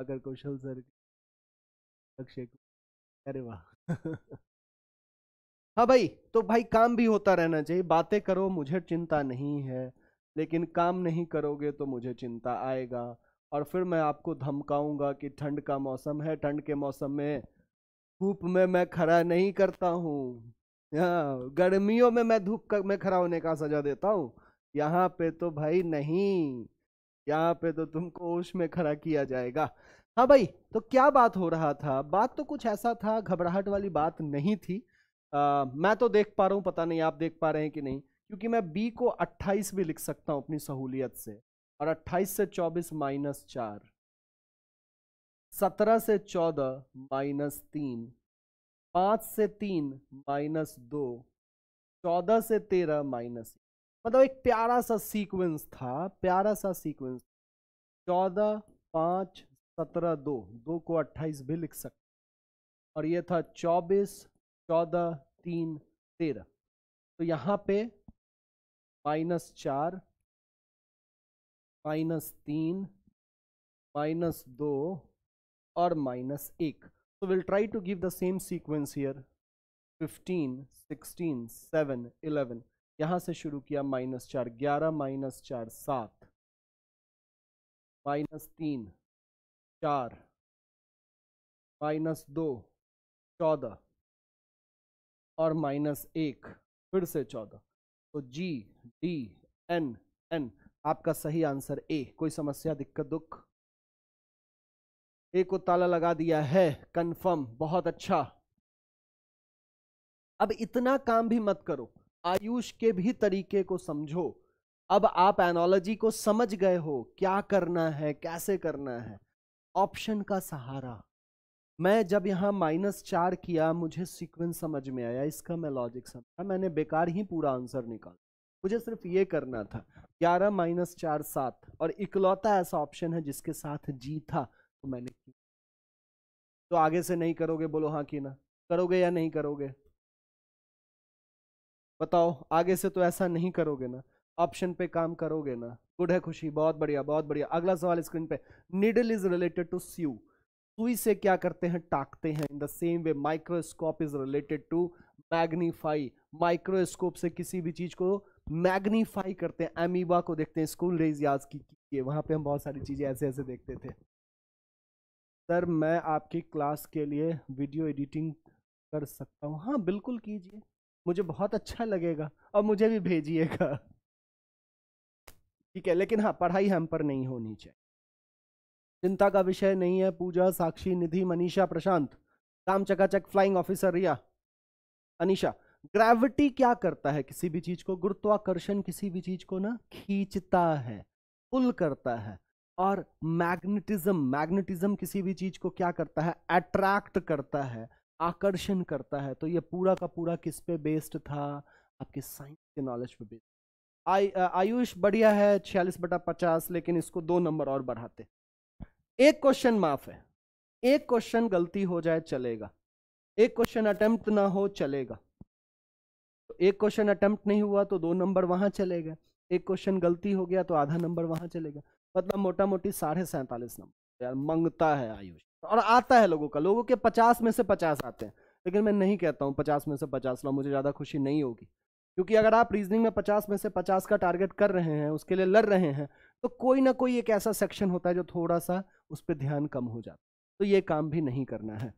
[SPEAKER 1] अगर कौशल सर अक्षय अरे वाह
[SPEAKER 2] हाँ भाई तो भाई काम भी होता रहना चाहिए बातें करो मुझे चिंता नहीं है लेकिन काम नहीं करोगे तो मुझे चिंता आएगा और फिर मैं आपको धमकाऊंगा कि ठंड का मौसम है ठंड के मौसम में धूप में मैं खड़ा नहीं करता हूँ हाँ, गर्मियों में मैं धूप में खड़ा होने का सजा देता हूँ यहाँ पे तो भाई नहीं यहाँ पे तो तुमको ओश में खड़ा किया जाएगा हाँ भाई तो क्या बात हो रहा था बात तो कुछ ऐसा था घबराहट वाली बात नहीं थी आ, मैं तो देख पा रहा हूँ पता नहीं आप देख पा रहे हैं कि नहीं क्योंकि मैं बी को 28 भी लिख सकता हूँ अपनी सहूलियत से और 28 से 24 माइनस चार सत्रह से चौदह माइनस तीन पाँच से तीन माइनस दो चौदह से तेरह माइनस मतलब एक प्यारा सा सीक्वेंस था प्यारा सा सीक्वेंस चौदह पाँच सत्रह दो दो को अट्ठाईस भी लिख सकते और ये था चौबीस चौदह तीन तेरह तो यहाँ पे माइनस चार माइनस तीन माइनस दो और माइनस एक so will try to give the same sequence here fifteen sixteen seven eleven यहाँ से शुरू किया माइनस चार ग्यारह माइनस चार सात माइनस
[SPEAKER 1] तीन चार माइनस दो चौदह
[SPEAKER 2] और माइनस एक फिर से चौदह तो जी डी एन एन आपका सही आंसर ए कोई समस्या दिक्कत दुख ए को ताला लगा दिया है कंफर्म बहुत अच्छा अब इतना काम भी मत करो आयुष के भी तरीके को समझो अब आप एनोलॉजी को समझ गए हो क्या करना है कैसे करना है ऑप्शन का सहारा मैं जब यहां माइनस चार किया मुझे सीक्वेंस समझ में आया इसका मैं लॉजिक समझा मैंने बेकार ही पूरा आंसर निकाला मुझे सिर्फ ये करना था ग्यारह माइनस चार सात और इकलौता ऐसा ऑप्शन है जिसके साथ जी था तो मैंने तो आगे से नहीं करोगे बोलो हाँ कि ना करोगे या नहीं करोगे बताओ आगे से तो ऐसा नहीं करोगे ना ऑप्शन पे काम करोगे ना गुड है खुशी बहुत बढ़िया बहुत बढ़िया अगला सवाल स्क्रीन पे needle is related to sew सुई से क्या करते हैं टाकते हैं in the same way microscope is related to magnify microscope से किसी भी चीज को मैग्नीफाई करते हैं एमीबा को देखते हैं स्कूल डेज याद की, की वहाँ पे हम बहुत सारी चीज़ें ऐसे ऐसे देखते थे सर मैं आपकी क्लास के लिए वीडियो एडिटिंग कर सकता हूँ हाँ बिल्कुल कीजिए मुझे बहुत अच्छा लगेगा और मुझे भी भेजिएगा ठीक है लेकिन हाँ पढ़ाई हम पर नहीं होनी चाहिए चिंता का विषय नहीं है पूजा साक्षी निधि मनीषा प्रशांत राम चकाचक flying officer Riya Anisha gravity क्या करता है किसी भी चीज को गुरुत्वाकर्षण किसी भी चीज को ना खींचता है पुल करता है और मैग्नेटिज्म मैग्नेटिज्म किसी भी चीज को क्या करता है अट्रैक्ट करता है आकर्षण करता है तो ये पूरा का पूरा किस पे बेस्ड था आपके साइंस के नॉलेज पे बेस्ड आयुष बढ़िया है छियालीस बटा पचास लेकिन इसको दो नंबर और बढ़ाते एक क्वेश्चन माफ है एक क्वेश्चन गलती हो जाए चलेगा एक क्वेश्चन अटेम्प्ट ना हो चलेगा एक क्वेश्चन अटैम्प्ट नहीं हुआ तो दो नंबर वहाँ चले गए एक क्वेश्चन गलती हो गया तो आधा नंबर वहाँ चले गया मतलब मोटा मोटी साढ़े सैंतालीस नंबर तो यार मंगता है आयुष और आता है लोगों का लोगों के पचास में से पचास आते हैं लेकिन मैं नहीं कहता हूँ पचास में से पचास लो मुझे ज़्यादा खुशी नहीं होगी क्योंकि अगर आप रीजनिंग में पचास में से पचास का टारगेट कर रहे हैं उसके लिए लड़ रहे हैं तो कोई ना कोई एक ऐसा सेक्शन होता है जो थोड़ा सा उस पर ध्यान कम हो जाता है तो ये काम भी नहीं करना है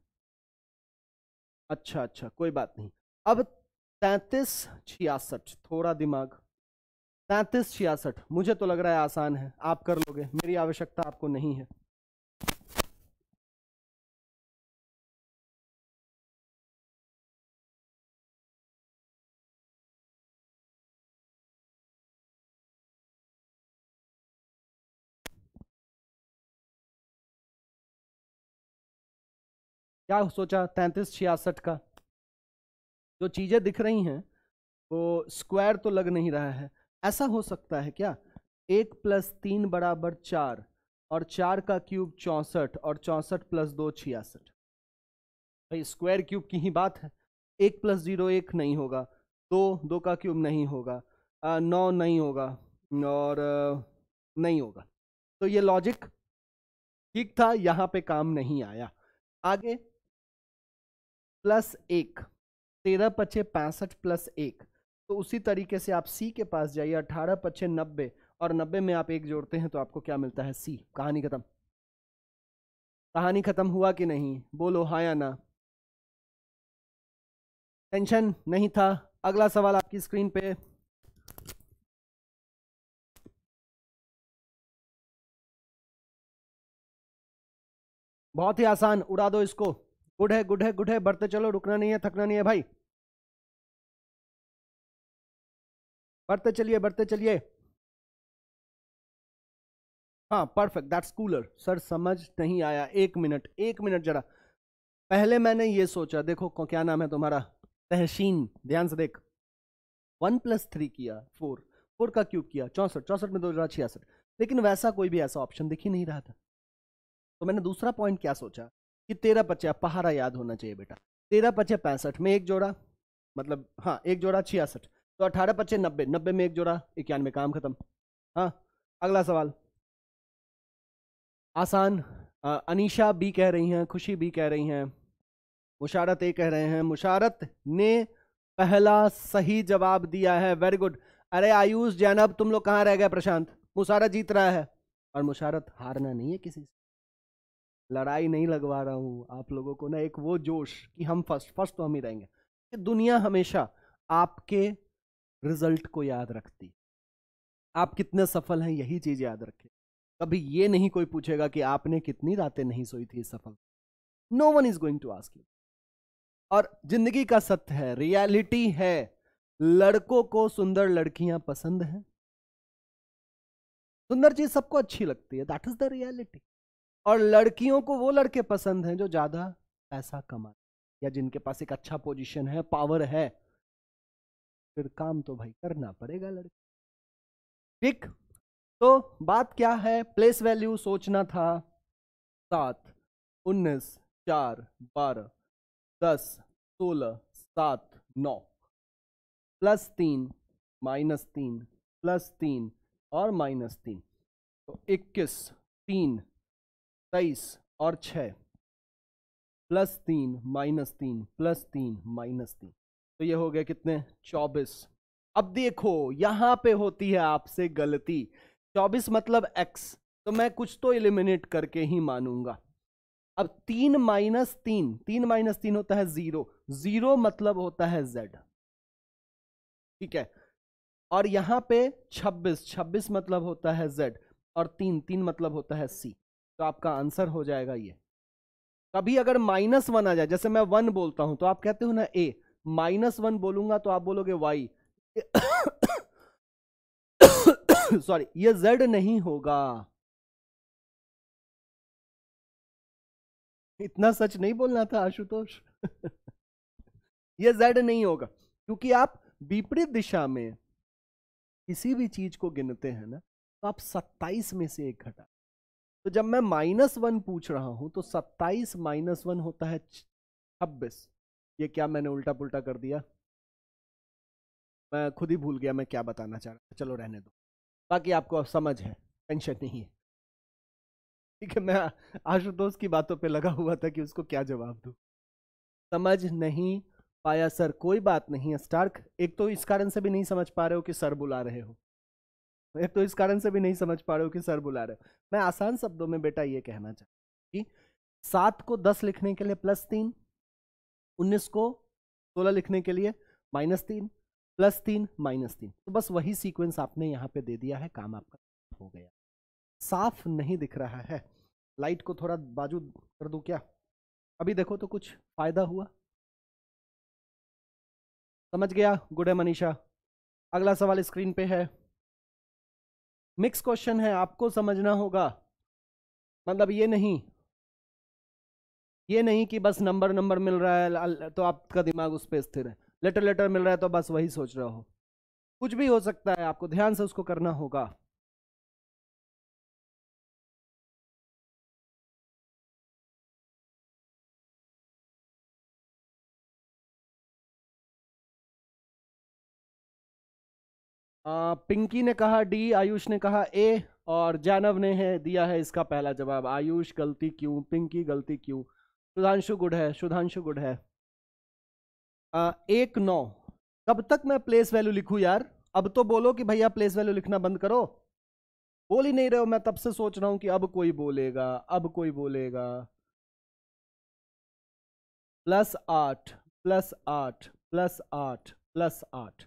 [SPEAKER 2] अच्छा अच्छा कोई बात नहीं अब तैंतीस छियासठ थोड़ा दिमाग तैतीस छियासठ मुझे तो लग रहा है आसान है आप कर लोगे मेरी आवश्यकता आपको नहीं है
[SPEAKER 1] क्या सोचा तैंतीस छियासठ का
[SPEAKER 2] जो चीज़ें दिख रही हैं वो स्क्वायर तो लग नहीं रहा है ऐसा हो सकता है क्या एक प्लस तीन बराबर चार और चार का क्यूब चौंसठ और चौंसठ प्लस दो छियासठ भाई स्क्वायर क्यूब की ही बात है एक प्लस जीरो एक नहीं होगा दो दो का क्यूब नहीं होगा आ, नौ नहीं होगा और आ, नहीं होगा तो ये लॉजिक ठीक था यहाँ पे काम नहीं आया आगे प्लस एक तेरह पच्चे पैंसठ प्लस एक तो उसी तरीके से आप सी के पास जाइए अठारह पच्चे नब्बे और नब्बे में आप एक जोड़ते हैं तो आपको क्या मिलता है सी कहानी ख़त्म कहानी ख़त्म हुआ कि नहीं बोलो हाँ या ना टेंशन नहीं था अगला सवाल आपकी स्क्रीन पे
[SPEAKER 1] बहुत ही आसान उड़ा दो इसको गुड है गुड है गुड है बढ़ते चलो रुकना नहीं है थकना नहीं है भाई बढ़ते चलिए
[SPEAKER 2] बढ़ते चलिए हाँ परफेक्ट दैट्स कूलर सर समझ नहीं आया एक मिनट एक मिनट जरा पहले मैंने ये सोचा देखो क्या नाम है तुम्हारा तहसीन ध्यान से देख वन प्लस थ्री किया फोर फोर का क्यूब किया चौंसठ चौंसठ में दो तो हज़ार छियासठ लेकिन वैसा कोई भी ऐसा ऑप्शन दिख ही नहीं रहा था तो मैंने दूसरा पॉइंट क्या सोचा कि तेरह पचा पहाड़ा याद होना चाहिए बेटा तेरह पचा पैंसठ में एक जोड़ा मतलब हाँ एक जोड़ा छियासठ तो अठारह पच्चे नब्बे नब्बे में एक जोड़ा इक्यानवे काम खत्म हाँ अगला सवाल आसान अनीशा बी कह रही हैं खुशी बी कह रही हैं मुशारत ए कह रहे हैं मुशारत ने पहला सही जवाब दिया है वेरी गुड अरे आयुष जैनब तुम लोग कहाँ रह गए प्रशांत मुशारत जीत रहा है और मुशारत हारना नहीं है किसी से लड़ाई नहीं लगवा रहा हूँ आप लोगों को ना एक वो जोश कि हम फर्स्ट फर्स्ट तो हम ही रहेंगे दुनिया हमेशा आपके रिजल्ट को याद रखती आप कितने सफल हैं यही चीज याद रखें कभी ये नहीं कोई पूछेगा कि आपने कितनी रातें नहीं सोई थी सफल no one is going to ask you और जिंदगी का सत्य है रियलिटी है लड़कों को सुंदर लड़कियां पसंद हैं सुंदर चीज सबको अच्छी लगती है दैट इज द रियलिटी और लड़कियों को वो लड़के पसंद हैं जो ज्यादा पैसा कमाते या जिनके पास एक अच्छा पोजीशन है पावर है फिर काम तो भाई करना पड़ेगा लड़के ठीक तो बात क्या है प्लेस वैल्यू सोचना था सात उन्नीस चार बारह दस सोलह सात नौ प्लस तीन माइनस तीन प्लस तीन और माइनस तीन तो इक्कीस तीन तेईस और छ प्लस तीन माइनस तीन प्लस तीन माइनस तीन तो ये हो गया कितने चौबीस अब देखो यहां पे होती है आपसे गलती चौबीस मतलब एक्स तो मैं कुछ तो इलिमिनेट करके ही मानूंगा अब तीन माइनस तीन तीन माइनस तीन होता है जीरो जीरो मतलब होता है जेड ठीक है और यहां पे छब्बीस छब्बीस मतलब होता है जेड और तीन तीन मतलब होता है सी तो आपका आंसर हो जाएगा ये कभी अगर माइनस वन आ जाए जैसे मैं वन बोलता हूं तो आप कहते हो ना ए माइनस वन बोलूंगा तो आप बोलोगे वाई सॉरी ये जेड नहीं होगा इतना सच नहीं बोलना था आशुतोष ये जेड नहीं होगा क्योंकि आप विपरीत दिशा में किसी भी चीज को गिनते हैं ना तो आप 27 में से एक घटा तो जब मैं माइनस वन पूछ रहा हूं तो 27 माइनस वन होता है 26 ये क्या मैंने उल्टा पुल्टा कर दिया मैं खुद ही भूल गया मैं क्या बताना चाह रहा था चलो रहने दो बाकी आपको समझ है टेंशन नहीं है ठीक है मैं आशुतोष की बातों पे लगा हुआ था कि उसको क्या जवाब दूँ समझ नहीं पाया सर कोई बात नहीं है स्टार्क एक तो इस कारण से भी नहीं समझ पा रहे हो कि सर बुला रहे हो एक तो इस कारण से भी नहीं समझ पा रहे हो कि सर बुला रहे हो मैं आसान शब्दों में बेटा ये कहना चाहता हूँ कि सात को दस लिखने के लिए प्लस तीन उन्नीस को सोलह लिखने के लिए माइनस तीन प्लस तीन माइनस तीन तो बस वही सीक्वेंस आपने यहाँ पे दे दिया है काम आपका हो गया साफ नहीं दिख रहा है लाइट को थोड़ा बाजू कर दूँ क्या अभी देखो तो कुछ फायदा हुआ समझ गया गुड है मनीषा अगला सवाल स्क्रीन पे है मिक्स क्वेश्चन है आपको समझना होगा मतलब ये नहीं ये नहीं कि बस नंबर नंबर मिल रहा है तो आपका दिमाग उस पर स्थिर है लेटर लेटर मिल रहा है तो बस वही सोच रहे हो कुछ भी हो सकता है आपको ध्यान से उसको करना होगा आ, पिंकी ने कहा डी आयुष ने कहा ए और जानव ने है दिया है इसका पहला जवाब आयुष गलती क्यों पिंकी गलती क्यों सुधांशु गुड है सुधांशु गुड है आ, एक नौ कब तक मैं प्लेस वैल्यू लिखूं यार अब तो बोलो कि भैया प्लेस वैल्यू लिखना बंद करो बोल ही नहीं रहे हो मैं तब से सोच रहा हूं कि अब कोई बोलेगा अब कोई बोलेगा प्लस आठ प्लस आठ प्लस आठ प्लस आठ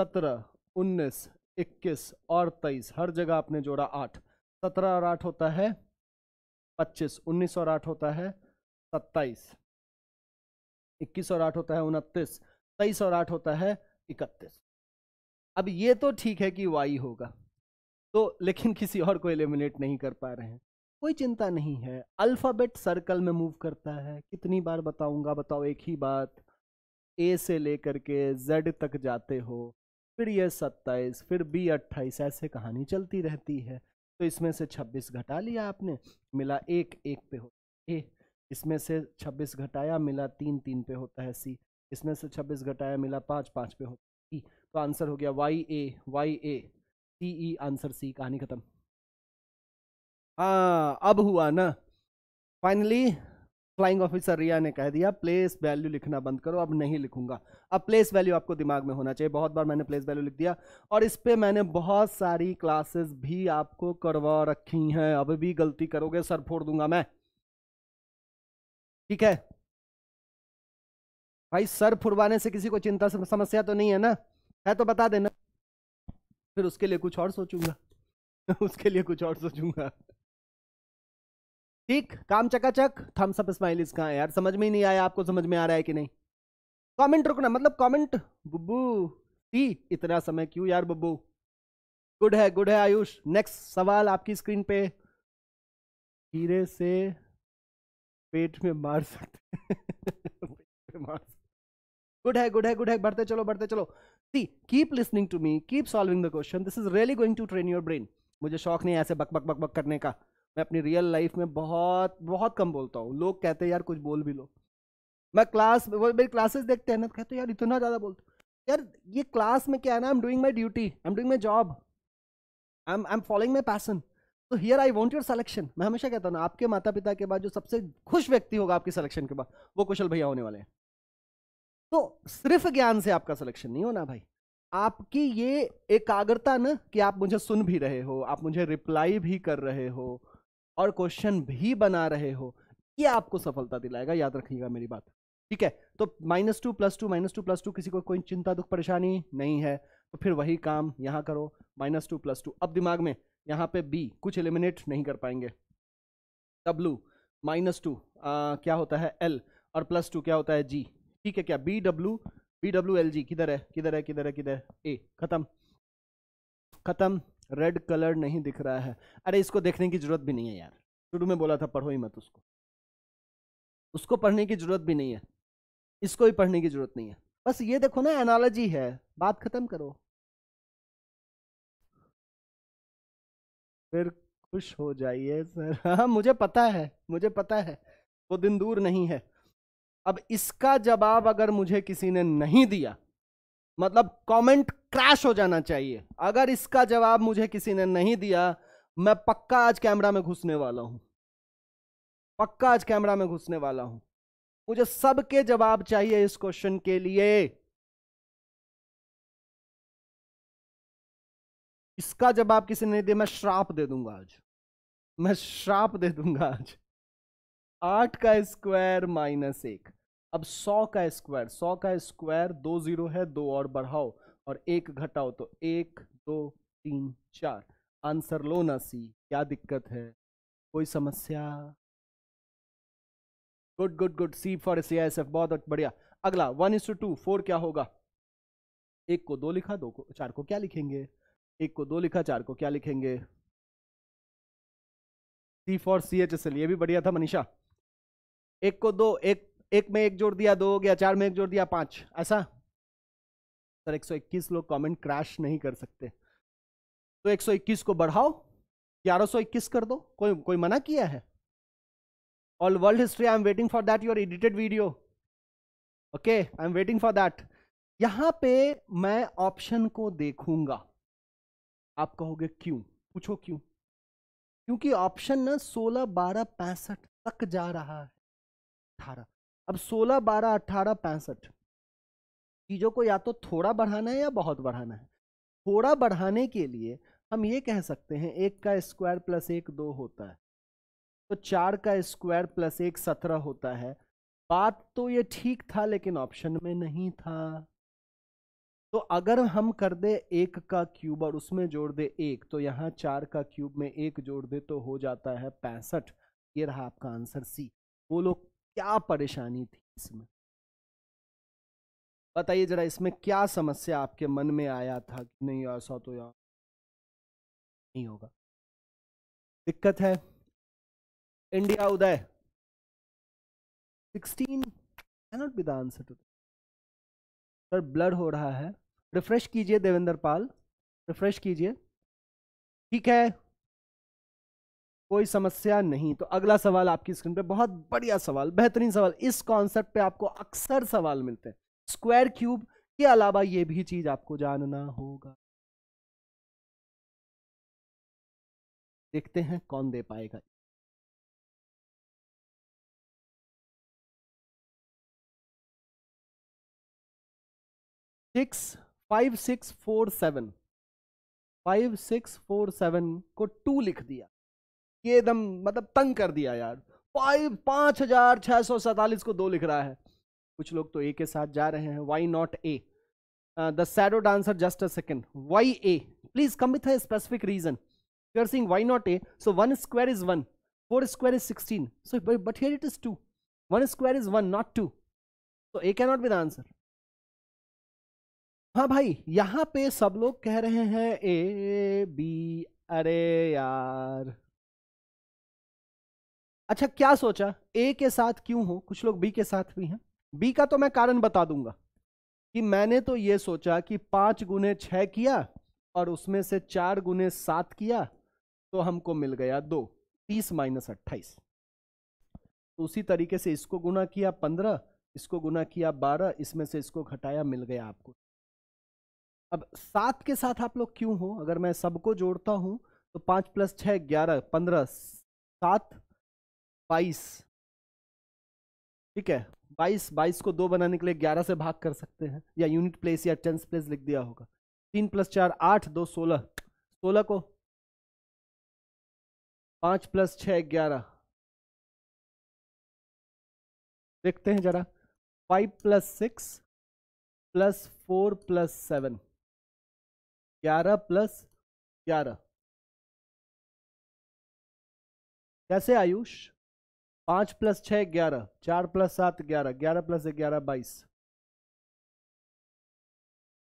[SPEAKER 2] सत्रह उन्नीस इक्कीस और तेईस हर जगह आपने जोड़ा आठ सत्रह और आठ होता है पच्चीस उन्नीस और आठ होता है सत्ताईस इक्कीस और आठ होता है उनतीस तेईस और आठ होता है इकतीस अब ये तो ठीक है कि वाई होगा तो लेकिन किसी और को एलिमिनेट नहीं कर पा रहे हैं कोई चिंता नहीं है अल्फ़ाबेट सर्कल में मूव करता है कितनी बार बताऊंगा बताओ एक ही बात ए से लेकर के जेड तक जाते हो फिर ये सत्ताईस फिर बी अट्ठाईस ऐसे कहानी चलती रहती है तो इसमें से छब्बीस घटा लिया आपने मिला एक एक पे हो ए इसमें से 26 घटाया मिला तीन तीन पे होता है सी इसमें से 26 घटाया मिला पाँच पाँच पे होता है ई तो आंसर हो गया Y A Y A C E answer C कहानी खत्म हाँ अब हुआ ना फाइनली फ्लाइंग ऑफिसर रिया ने कह दिया प्लेस वैल्यू लिखना बंद करो अब नहीं लिखूंगा अब प्लेस वैल्यू आपको दिमाग में होना चाहिए बहुत बार मैंने प्लेस वैल्यू लिख दिया और इस पर मैंने बहुत सारी क्लासेस भी आपको करवा रखी हैं अब भी गलती करोगे सर फोड़ दूंगा मैं ठीक है भाई सर फुरवाने से किसी को चिंता समस्या तो नहीं है ना है तो बता देना फिर उसके लिए कुछ और सोचूंगा उसके लिए कुछ और सोचूंगा ठीक काम चकाचक थम्स अप इसका है यार समझ में ही नहीं आया आपको समझ में आ रहा है कि नहीं कमेंट रुकना मतलब कमेंट बुब्बू सी इतना समय क्यों यार बब्बू गुड है गुड है आयुष नेक्स्ट सवाल आपकी स्क्रीन पे धीरे से पेट में मार सकते गुड है गुड है गुड है बढ़ते चलो बढ़ते चलो see keep listening to me keep solving the question this is really going to train your brain मुझे शौक नहीं है ऐसे बक बक बक बक करने का मैं अपनी रियल लाइफ में बहुत बहुत कम बोलता हूँ लोग कहते हैं यार कुछ बोल भी लो मैं क्लास वो मेरी क्लासेस देखते हैं ना तो कहते यार इतना ज़्यादा बोलते तो- यार ये क्लास में क्या है ना I am doing my duty I am doing my job I am I am following my passion तो here I want your selection मैं हमेशा कहता हूँ ना आपके माता पिता के बाद जो सबसे खुश व्यक्ति होगा आपके सिलेक्शन के बाद वो कुशल भैया होने वाले हैं तो सिर्फ ज्ञान से आपका सिलेक्शन नहीं होना भाई आपकी ये एकाग्रता ना कि आप मुझे सुन भी रहे हो आप मुझे रिप्लाई भी कर रहे हो और क्वेश्चन भी बना रहे हो ये आपको सफलता दिलाएगा याद रखिएगा मेरी बात ठीक है तो minus two plus two minus two plus two किसी को कोई चिंता दुख परेशानी नहीं है तो फिर वही काम यहाँ करो माइनस टू प्लस टू अब दिमाग में यहाँ पे बी कुछ एलिमिनेट नहीं कर पाएंगे डब्लू माइनस टू क्या होता है एल और प्लस टू क्या होता है जी ठीक है क्या B W B W L G किधर है किधर है किधर है किधर ए खत्म खत्म रेड कलर नहीं दिख रहा है अरे इसको देखने की जरूरत भी नहीं है यार शुरू में बोला था पढ़ो ही मत उसको उसको पढ़ने की जरूरत भी नहीं है इसको ही पढ़ने की जरूरत नहीं है बस ये देखो ना एनालॉजी है बात खत्म करो फिर खुश हो जाइए सर हाँ मुझे पता है मुझे पता है वो दिन दूर नहीं है अब इसका जवाब अगर मुझे किसी ने नहीं दिया मतलब कमेंट क्रैश हो जाना चाहिए अगर इसका जवाब मुझे किसी ने नहीं दिया मैं पक्का आज कैमरा में घुसने वाला हूं पक्का आज कैमरा में घुसने वाला हूं मुझे सबके जवाब चाहिए इस
[SPEAKER 1] क्वेश्चन के लिए
[SPEAKER 2] इसका जवाब किसी ने दिया मैं श्राप दे दूंगा आज मैं श्राप दे दूंगा आज आठ का स्क्वायर माइनस एक अब सौ का स्क्वायर सौ का स्क्वायर दो जीरो है दो और बढ़ाओ और एक घटाओ तो एक दो तीन चार आंसर लो ना सी क्या दिक्कत है कोई समस्या good good good C for C S F बहुत बढ़िया अगला वन इंस टू फोर क्या होगा एक को दो लिखा दो को चार को क्या लिखेंगे एक को दो लिखा चार को क्या लिखेंगे C for C H S L ये भी बढ़िया था मनीषा एक को दो एक एक में एक जोड़ दिया दो हो गया चार में एक जोड़ दिया पांच ऐसा सर 121 लोग कमेंट क्रैश नहीं कर सकते तो 121 को बढ़ाओ 1121 कर दो कोई कोई मना किया है all world history I am waiting for that your edited video okay I am waiting for that यहां पे मैं ऑप्शन को देखूंगा आप कहोगे क्यों पूछो क्यों क्योंकि ऑप्शन ना सोलह बारह पैंसठ तक जा रहा है अठारह अब सोलह बारह अट्ठारह पैंसठ चीज़ों को या तो थोड़ा बढ़ाना है या बहुत बढ़ाना है थोड़ा बढ़ाने के लिए हम ये कह सकते हैं एक का स्क्वायर प्लस एक दो होता है तो चार का स्क्वायर प्लस एक सत्रह होता है बात तो ये ठीक था लेकिन ऑप्शन में नहीं था तो अगर हम कर दे एक का क्यूब और उसमें जोड़ दे एक तो यहाँ चार का क्यूब में एक जोड़ दे तो हो जाता है पैंसठ ये रहा आपका आंसर सी वो लोग क्या परेशानी थी इसमें बताइए जरा इसमें क्या समस्या आपके मन में आया था कि नहीं ऐसा तो यार
[SPEAKER 1] नहीं होगा दिक्कत है
[SPEAKER 2] India Uday sixteen cannot be the answer two sir blood हो रहा है रिफ्रेश कीजिए देवेंद्र पाल रिफ्रेश कीजिए ठीक है कोई समस्या नहीं तो अगला सवाल आपकी स्क्रीन पे बहुत बढ़िया सवाल बेहतरीन सवाल इस कॉन्सेप्ट पे आपको अक्सर सवाल मिलते हैं स्क्वायर क्यूब के अलावा ये भी चीज आपको जानना होगा
[SPEAKER 1] देखते हैं कौन दे पाएगा
[SPEAKER 2] six five six four seven five six four seven को टू लिख दिया ये एकदम मतलब तंग कर दिया यार फाइव पाँच हजार छः सौ सैतालीस को दो लिख रहा है कुछ लोग तो ए के साथ जा रहे हैं why not A the shadow dancer just a second why A please come with a specific reason you are seeing why not A so one square is one four square is sixteen so but here it is two one square is one not two so A can not be the answer हाँ भाई यहाँ पे सब लोग कह रहे हैं ए बी अरे यार अच्छा क्या सोचा ए के साथ क्यों हो कुछ लोग बी के साथ भी हैं बी का तो मैं कारण बता दूंगा कि मैंने तो ये सोचा कि पांच गुने छः किया और उसमें से चार गुने सात किया तो हमको मिल गया दो तीस माइनस अट्ठाईस तो उसी तरीके से इसको गुना किया पंद्रह इसको गुना किया बारह इसमें से इसको घटाया मिल गया आपको अब सात के साथ आप लोग क्यों हो अगर मैं सबको जोड़ता हूं तो पांच प्लस छह ग्यारह पंद्रह सात बाईस ठीक है बाईस बाईस को दो बनाने के लिए ग्यारह से भाग कर सकते हैं या यूनिट प्लेस या टेंस प्लेस लिख दिया होगा तीन प्लस चार आठ दो सोलह सोलह को पांच प्लस छह ग्यारह
[SPEAKER 1] देखते हैं जरा five plus six plus four plus seven ग्यारह प्लस ग्यारह कैसे आयुष पांच प्लस छह ग्यारह चार प्लस सात ग्यारह ग्यारह प्लस ग्यारह बाईस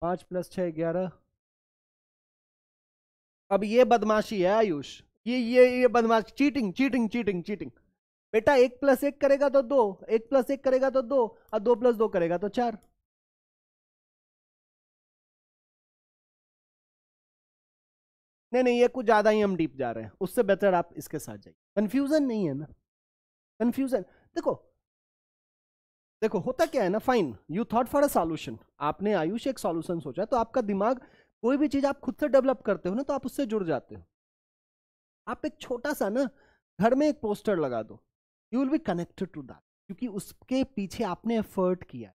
[SPEAKER 1] पांच प्लस छः ग्यारह
[SPEAKER 2] अब ये बदमाशी है आयुष ये ये ये बदमाश चीटिंग चीटिंग चीटिंग चीटिंग बेटा एक प्लस एक करेगा तो दो एक प्लस एक करेगा तो दो और दो प्लस दो करेगा तो चार नहीं नहीं ये कुछ ज़्यादा ही हम डीप जा रहे हैं उससे बेहतर आप इसके साथ जाइए कन्फ्यूज़न नहीं है ना कन्फ्यूज़न देखो देखो होता क्या है ना fine you thought for a solution आपने आयुष एक सॉल्यूशन सोचा तो आपका दिमाग कोई भी चीज़ आप खुद से डेवलप करते हो ना तो आप उससे जुड़ जाते हो आप एक छोटा सा ना घर में एक पोस्टर लगा दो you will be connected to that क्योंकि उसके पीछे आपने एफर्ट किया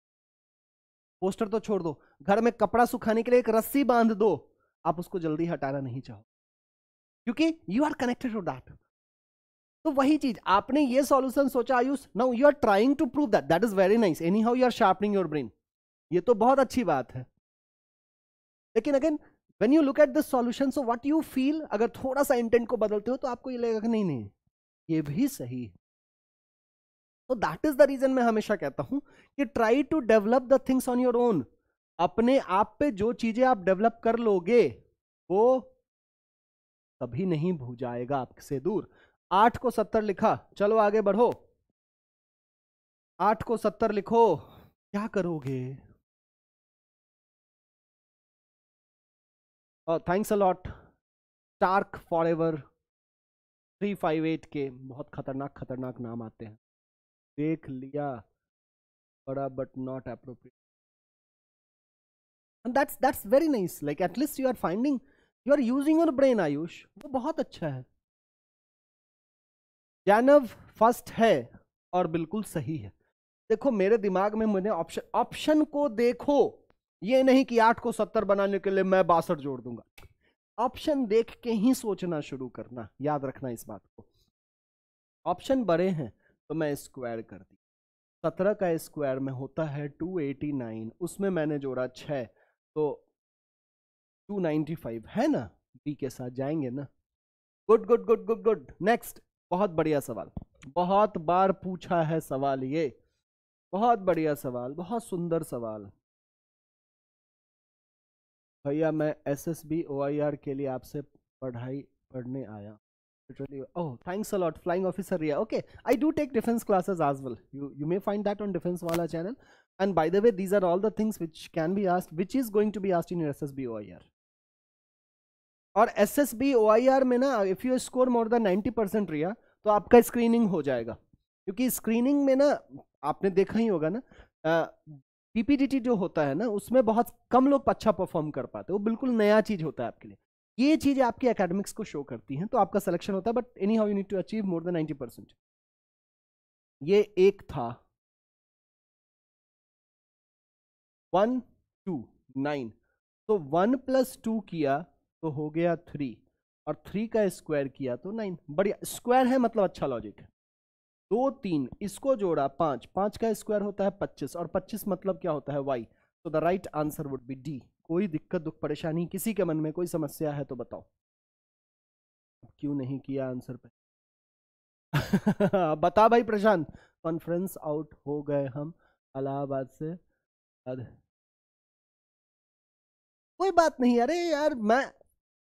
[SPEAKER 2] पोस्टर तो छोड़ दो घर में कपड़ा सुखाने के लिए एक रस्सी बांध दो आप उसको जल्दी हटाना नहीं चाहो क्योंकि you are connected to that तो वही चीज आपने ये सॉल्यूशन सोचा Ayush now you are trying to prove that that is very nice anyhow you are sharpening your brain ये तो बहुत अच्छी बात है लेकिन again when you look at this solution so what you feel अगर थोड़ा सा इंटेंट को बदलते हो तो आपको ये लगेगा कि नहीं नहीं ये भी सही है तो दैट इज द रीजन मैं हमेशा कहता हूं कि try to develop the things on your own अपने आप पे जो चीजें आप डेवलप कर लोगे वो कभी नहीं भू जाएगा आपसे दूर आठ को सत्तर लिखा चलो आगे बढ़ो आठ को सत्तर लिखो क्या करोगे thanks a lot Tarak forever three five eight के बहुत खतरनाक खतरनाक नाम आते हैं देख लिया बड़ा but not appropriate and that's that's very nice like at least you are finding you are using your brain Ayush वो बहुत अच्छा है janav फर्स्ट है और बिल्कुल सही है देखो मेरे दिमाग में मैंने ऑप्शन ऑप्शन को देखो ये नहीं कि आठ को सत्तर बनाने के लिए मैं बासठ जोड़ दूंगा ऑप्शन देख के ही सोचना शुरू करना याद रखना इस बात को ऑप्शन बड़े हैं तो मैं स्क्वायर कर दी सत्रह का स्क्वायर में होता है टू एटी नाइन उसमें मैंने जोड़ा छः तो 295 है ना बी के साथ जाएंगे ना good good good good good next बहुत बढ़िया सवाल बहुत बार पूछा है सवाल ये बहुत बढ़िया सवाल बहुत सुंदर सवाल भैया मैं एसएसबी ओआईआर के लिए आपसे पढ़ाई पढ़ने आया तो oh thanks a lot flying officer Riya okay I do take defence classes आज well you you may find that on defence वाला channel And by the way, these are all the things which can be asked, which is going to be asked in your SSB OIR. और S S B O I R में ना if you score more than ninety percent Riya तो आपका स्क्रीनिंग हो जाएगा क्योंकि स्क्रीनिंग में ना आपने देखा ही होगा ना टी जो होता है ना उसमें बहुत कम लोग अच्छा परफॉर्म कर पाते वो बिल्कुल नया चीज़ होता है आपके लिए ये चीज़ आपकी अकेडमिक्स को शो करती हैं तो आपका सलेक्शन होता है but anyhow you need to achieve more than ninety percent ये एक था वन टू नाइन तो वन प्लस टू किया तो हो गया थ्री और थ्री का स्क्वायर किया तो नाइन बढ़िया स्क्वायर है मतलब अच्छा लॉजिक है दो तीन इसको जोड़ा पांच पांच का स्क्वायर होता है पच्चीस और पच्चीस मतलब क्या होता है वाई तो the right answer would be D कोई दिक्कत दुख परेशानी किसी के मन में कोई समस्या है तो बताओ क्यों नहीं किया आंसर पे बता भाई प्रशांत कॉन्फ्रेंस आउट हो गए हम अलाहाबाद से कोई बात नहीं अरे यार मैं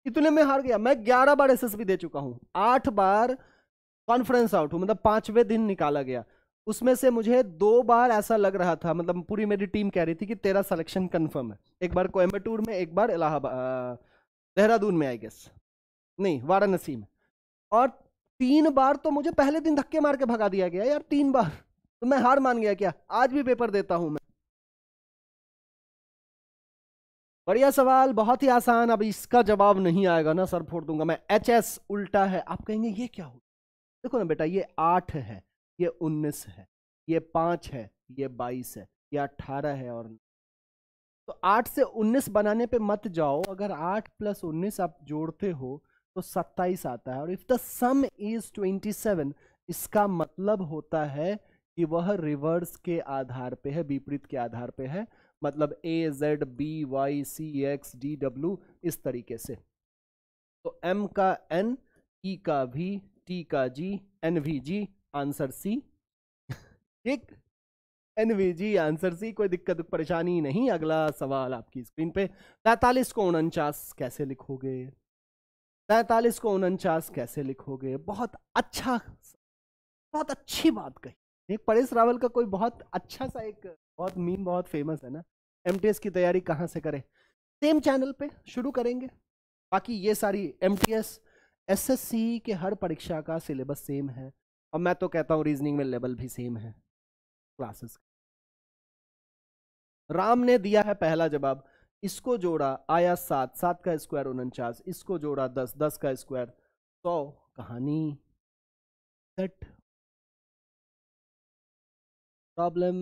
[SPEAKER 2] इतने में हार गया मैं ग्यारह बार एस दे चुका हूँ आठ बार कॉन्फ्रेंस आउट हूँ मतलब पांचवें दिन निकाला गया उसमें से मुझे दो बार ऐसा लग रहा था मतलब पूरी मेरी टीम कह रही थी कि तेरा सिलेक्शन कंफर्म है एक बार कोयम्बटूर में एक बार इलाहाबाद देहरादून में आई गेस नहीं वाराणसी में और तीन बार तो मुझे पहले दिन धक्के मार के भगा दिया गया यार तीन बार तो मैं हार मान गया क्या आज भी पेपर देता हूँ मैं बढ़िया सवाल बहुत ही आसान अब इसका जवाब नहीं आएगा ना सर फोड़ दूंगा मैं एच एस उल्टा है आप कहेंगे ये क्या हो देखो ना बेटा ये आठ है ये उन्नीस है ये पाँच है ये बाईस है ये अट्ठारह है और तो आठ से उन्नीस बनाने पे मत जाओ अगर आठ प्लस उन्नीस आप जोड़ते हो तो सत्ताईस आता है और if the sum is twenty seven इसका मतलब होता है कि वह रिवर्स के आधार पे है विपरीत के आधार पे है मतलब A Z B Y C X D W इस तरीके से तो एम का एन ई e का भी टी का G N V G answer C ठीक N V G answer C कोई दिक्कत परेशानी नहीं अगला सवाल आपकी स्क्रीन पे तैतालीस को उनचास कैसे लिखोगे तैतालीस को उनचास कैसे लिखोगे बहुत अच्छा बहुत अच्छी बात कही एक परेश रावल का कोई बहुत अच्छा सा एक बहुत मीम बहुत फेमस है ना एम की तैयारी कहाँ से करें सेम चैनल पे शुरू करेंगे बाकी ये सारी M T S S S C के हर परीक्षा का सिलेबस सेम है और मैं तो कहता हूँ रीजनिंग में लेवल भी सेम है क्लासेस राम ने दिया है पहला जवाब इसको जोड़ा आया सात सात का स्क्वायर उनचास इसको जोड़ा दस दस का स्क्वायर सौ कहानी
[SPEAKER 1] प्रॉब्लम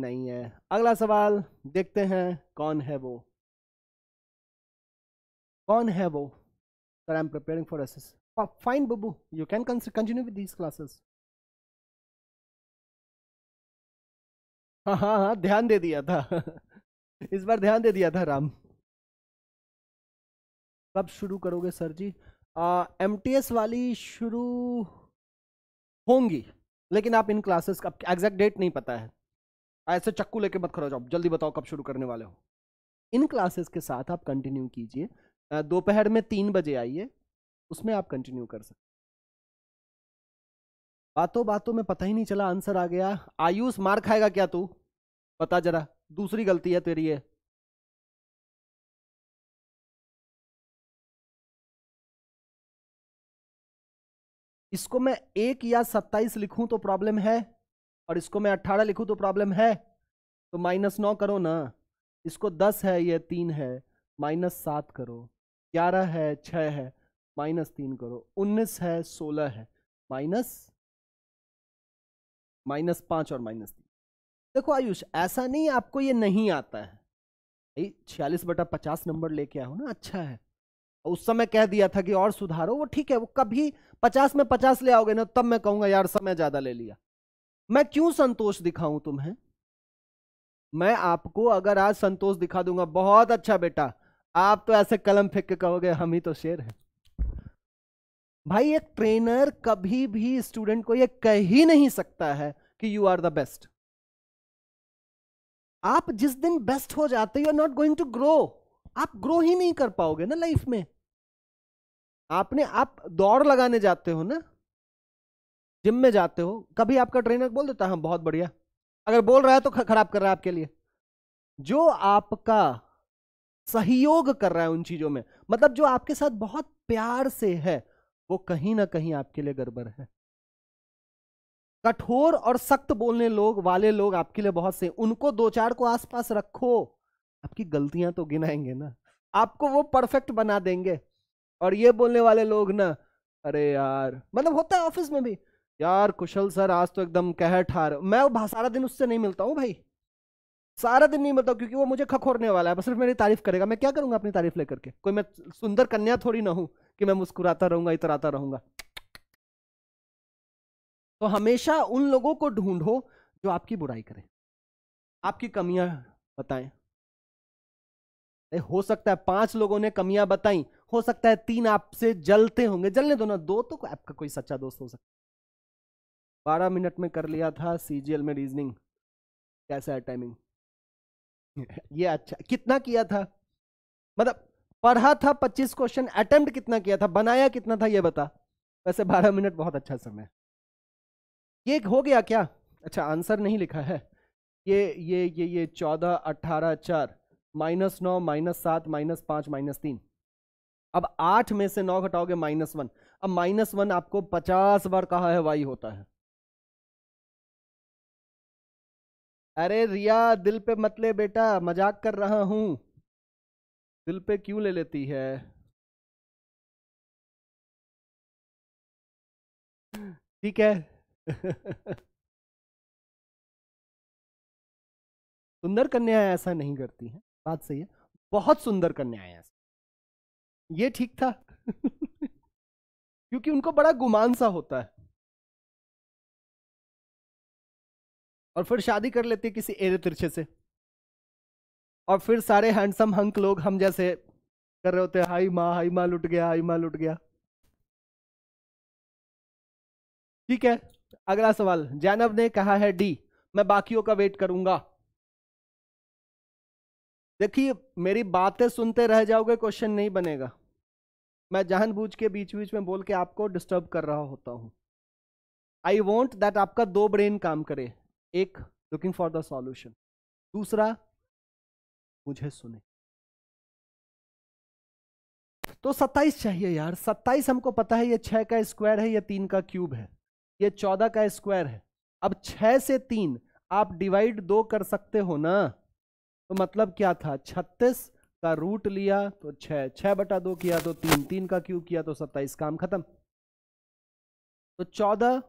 [SPEAKER 1] नहीं है अगला
[SPEAKER 2] सवाल देखते हैं कौन है वो कौन है वो sir I am preparing for S fine बबू you can continue with these classes
[SPEAKER 1] हाँ हाँ हाँ ध्यान दे दिया
[SPEAKER 2] था इस बार ध्यान दे दिया था राम कब शुरू करोगे sir ji M T S वाली शुरू होंगी लेकिन आप इन क्लासेस का एग्जैक्ट डेट नहीं पता है ऐसे चक्कू लेके मत खड़ा जाओ जल्दी बताओ कब शुरू करने वाले हो इन क्लासेस के साथ आप कंटिन्यू कीजिए दोपहर में तीन बजे आइए उसमें आप कंटिन्यू कर सकते बातों बातों में पता ही नहीं चला आंसर आ गया आयुष मार खाएगा क्या तू पता जरा दूसरी गलती है तेरी है
[SPEAKER 1] इसको मैं एक या
[SPEAKER 2] सत्ताईस लिखूं तो प्रॉब्लम है और इसको मैं अट्ठारह लिखूं तो प्रॉब्लम है तो माइनस नौ करो ना इसको दस है यह तीन है माइनस सात करो ग्यारह है छः है माइनस तीन करो उन्नीस है सोलह है माइनस माइनस पाँच और माइनस तीन देखो आयुष ऐसा नहीं आपको ये नहीं आता है छियालीस बटा पचास नंबर लेके आओ ना अच्छा है उस समय कह दिया था कि और सुधारो वो ठीक है वो कभी पचास में पचास ले आओगे ना तब मैं कहूंगा यार समय ज्यादा ले लिया मैं क्यों संतोष दिखाऊं तुम्हें मैं आपको अगर आज संतोष दिखा दूंगा बहुत अच्छा बेटा आप तो ऐसे कलम फेंक के कहोगे हम ही तो शेर हैं भाई एक ट्रेनर कभी भी स्टूडेंट को यह कह ही नहीं सकता है कि यू आर द बेस्ट आप जिस दिन बेस्ट हो जाते you are not going to grow आप ग्रो ही नहीं कर पाओगे ना लाइफ में आपने आप दौड़ लगाने जाते हो ना जिम में जाते हो कभी आपका ट्रेनर बोल देता है हाँ बहुत बढ़िया अगर बोल रहा है तो खराब कर रहा है आपके लिए जो आपका सहयोग कर रहा है उन चीजों में मतलब जो आपके साथ बहुत प्यार से है वो कहीं ना कहीं आपके लिए गड़बड़ है कठोर और सख्त बोलने लोग वाले लोग आपके लिए बहुत से उनको दो चार को आसपास रखो आपकी गलतियां तो गिनाएंगे ना आपको वो परफेक्ट बना देंगे और ये बोलने वाले लोग ना अरे यार मतलब होता है ऑफिस में भी यार कुशल सर आज तो एकदम कह ठार मैं सारा दिन उससे नहीं मिलता हूँ भाई सारा दिन नहीं मिलता क्योंकि वो मुझे खखोरने वाला है बस सिर्फ मेरी तारीफ करेगा मैं क्या करूंगा अपनी तारीफ लेकर के कोई मैं सुंदर कन्या थोड़ी ना हूँ कि मैं मुस्कुराता रहूंगा इतराता रहूंगा तो हमेशा उन लोगों को ढूंढो जो आपकी बुराई करें आपकी कमियां बताएं हो सकता है पांच लोगों ने कमियां बताई हो सकता है तीन आपसे जलते होंगे जलने दो ना दो तो आपका कोई सच्चा दोस्त हो सकता बारह मिनट में कर लिया था सीजीएल में रीजनिंग कैसा है टाइमिंग ये अच्छा कितना किया था मतलब पढ़ा था पच्चीस क्वेश्चन अटेम्प्ट कितना किया था बनाया कितना था ये बता वैसे बारह मिनट बहुत अच्छा समय ये हो गया क्या अच्छा आंसर नहीं लिखा है ये ये ये ये चौदह अट्ठारह चार माइनस नौ माइनस सात माइनस पांच माइनस तीन अब आठ में से नौ घटाओगे माइनस वन अब माइनस वन आपको पचास बार कहा है वाई होता है अरे रिया दिल पे
[SPEAKER 1] मत ले बेटा मजाक कर रहा हूं दिल पे क्यों ले लेती है ठीक है सुंदर
[SPEAKER 2] कन्या ऐसा नहीं करती है बात सही है बहुत सुंदर कन्याएं हैं ये ठीक था क्योंकि उनको बड़ा गुमान सा होता है
[SPEAKER 1] और फिर शादी कर लेती किसी एरे तिरछे से और फिर सारे हैंडसम हंक लोग हम जैसे कर रहे होते हैं हाई माँ हाई माँ लुट गया हाई माँ लुट गया
[SPEAKER 2] ठीक है अगला सवाल जैनब ने कहा है डी मैं बाकियों का वेट करूंगा देखिए मेरी बातें सुनते रह जाओगे क्वेश्चन नहीं बनेगा मैं जानबूझ के बीच बीच में बोल के आपको डिस्टर्ब कर रहा होता हूँ आई वॉन्ट दैट आपका दो ब्रेन काम करे एक लुकिंग फॉर द सॉल्यूशन दूसरा मुझे सुने तो सत्ताईस चाहिए यार सत्ताईस हमको पता है ये छह का स्क्वायर है या तीन का क्यूब है ये चौदह का स्क्वायर है अब छह से तीन आप डिवाइड दो कर सकते हो ना तो मतलब क्या था छत्तीस का रूट लिया तो छह छह बटा दो किया तो तीन तीन का क्यूब किया तो सत्ताईस काम खत्म तो चौदह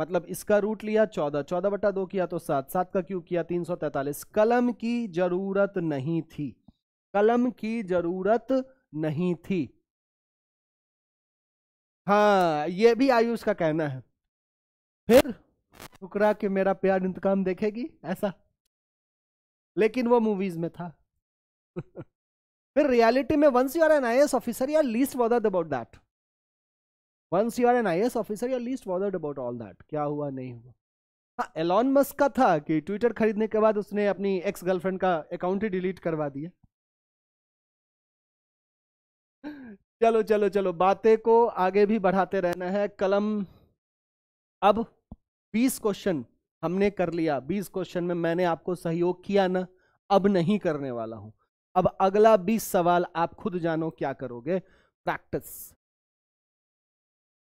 [SPEAKER 2] मतलब इसका रूट लिया चौदह चौदह बटा दो किया तो सात सात का क्यूब किया तीन सौ तैतालीस कलम की जरूरत नहीं थी कलम की जरूरत नहीं थी हाँ ये भी आयुष का कहना है फिर शुक्रा के मेरा प्यार इंतकाम देखेगी ऐसा लेकिन वो मूवीज में था फिर रियलिटी में once you are an I officer you are least bothered about that once you are an I officer you are least bothered about all that क्या हुआ नहीं हुआ हाँ एलॉन मस्क का था कि ट्विटर खरीदने के बाद उसने अपनी एक्स गर्लफ्रेंड का अकाउंट ही डिलीट करवा दिया चलो चलो चलो बातें को आगे भी बढ़ाते रहना है कलम अब बीस क्वेश्चन हमने कर लिया बीस क्वेश्चन में मैंने आपको सहयोग किया ना अब नहीं करने वाला हूं अब अगला बीस सवाल आप खुद जानो क्या करोगे प्रैक्टिस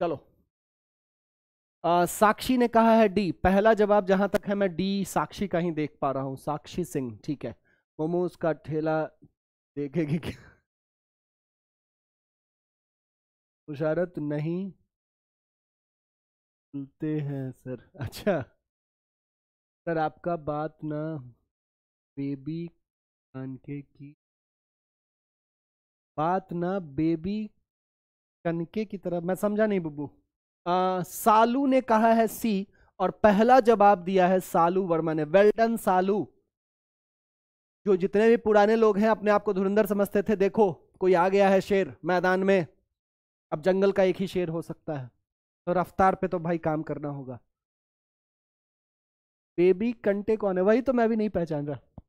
[SPEAKER 2] चलो आ, साक्षी ने कहा है डी पहला जवाब जहां तक है मैं डी साक्षी का ही देख पा रहा हूं साक्षी सिंह ठीक है मोमोज का ठेला देखेगी क्या
[SPEAKER 1] मुशारत नहीं खुलते हैं सर अच्छा सर आपका बात ना
[SPEAKER 2] बेबी कनके की बात ना बेबी कनके की तरह मैं समझा नहीं बब्बू सालू ने कहा है सी और पहला जवाब दिया है सालू वर्मा ने वेल्टन सालू जो जितने भी पुराने लोग हैं अपने आप को धुरंधर समझते थे देखो कोई आ गया है शेर मैदान में अब जंगल का एक ही शेर हो सकता है तो रफ्तार पे तो भाई काम करना होगा बेबी कंटे कौन है वही तो मैं भी नहीं पहचान रहा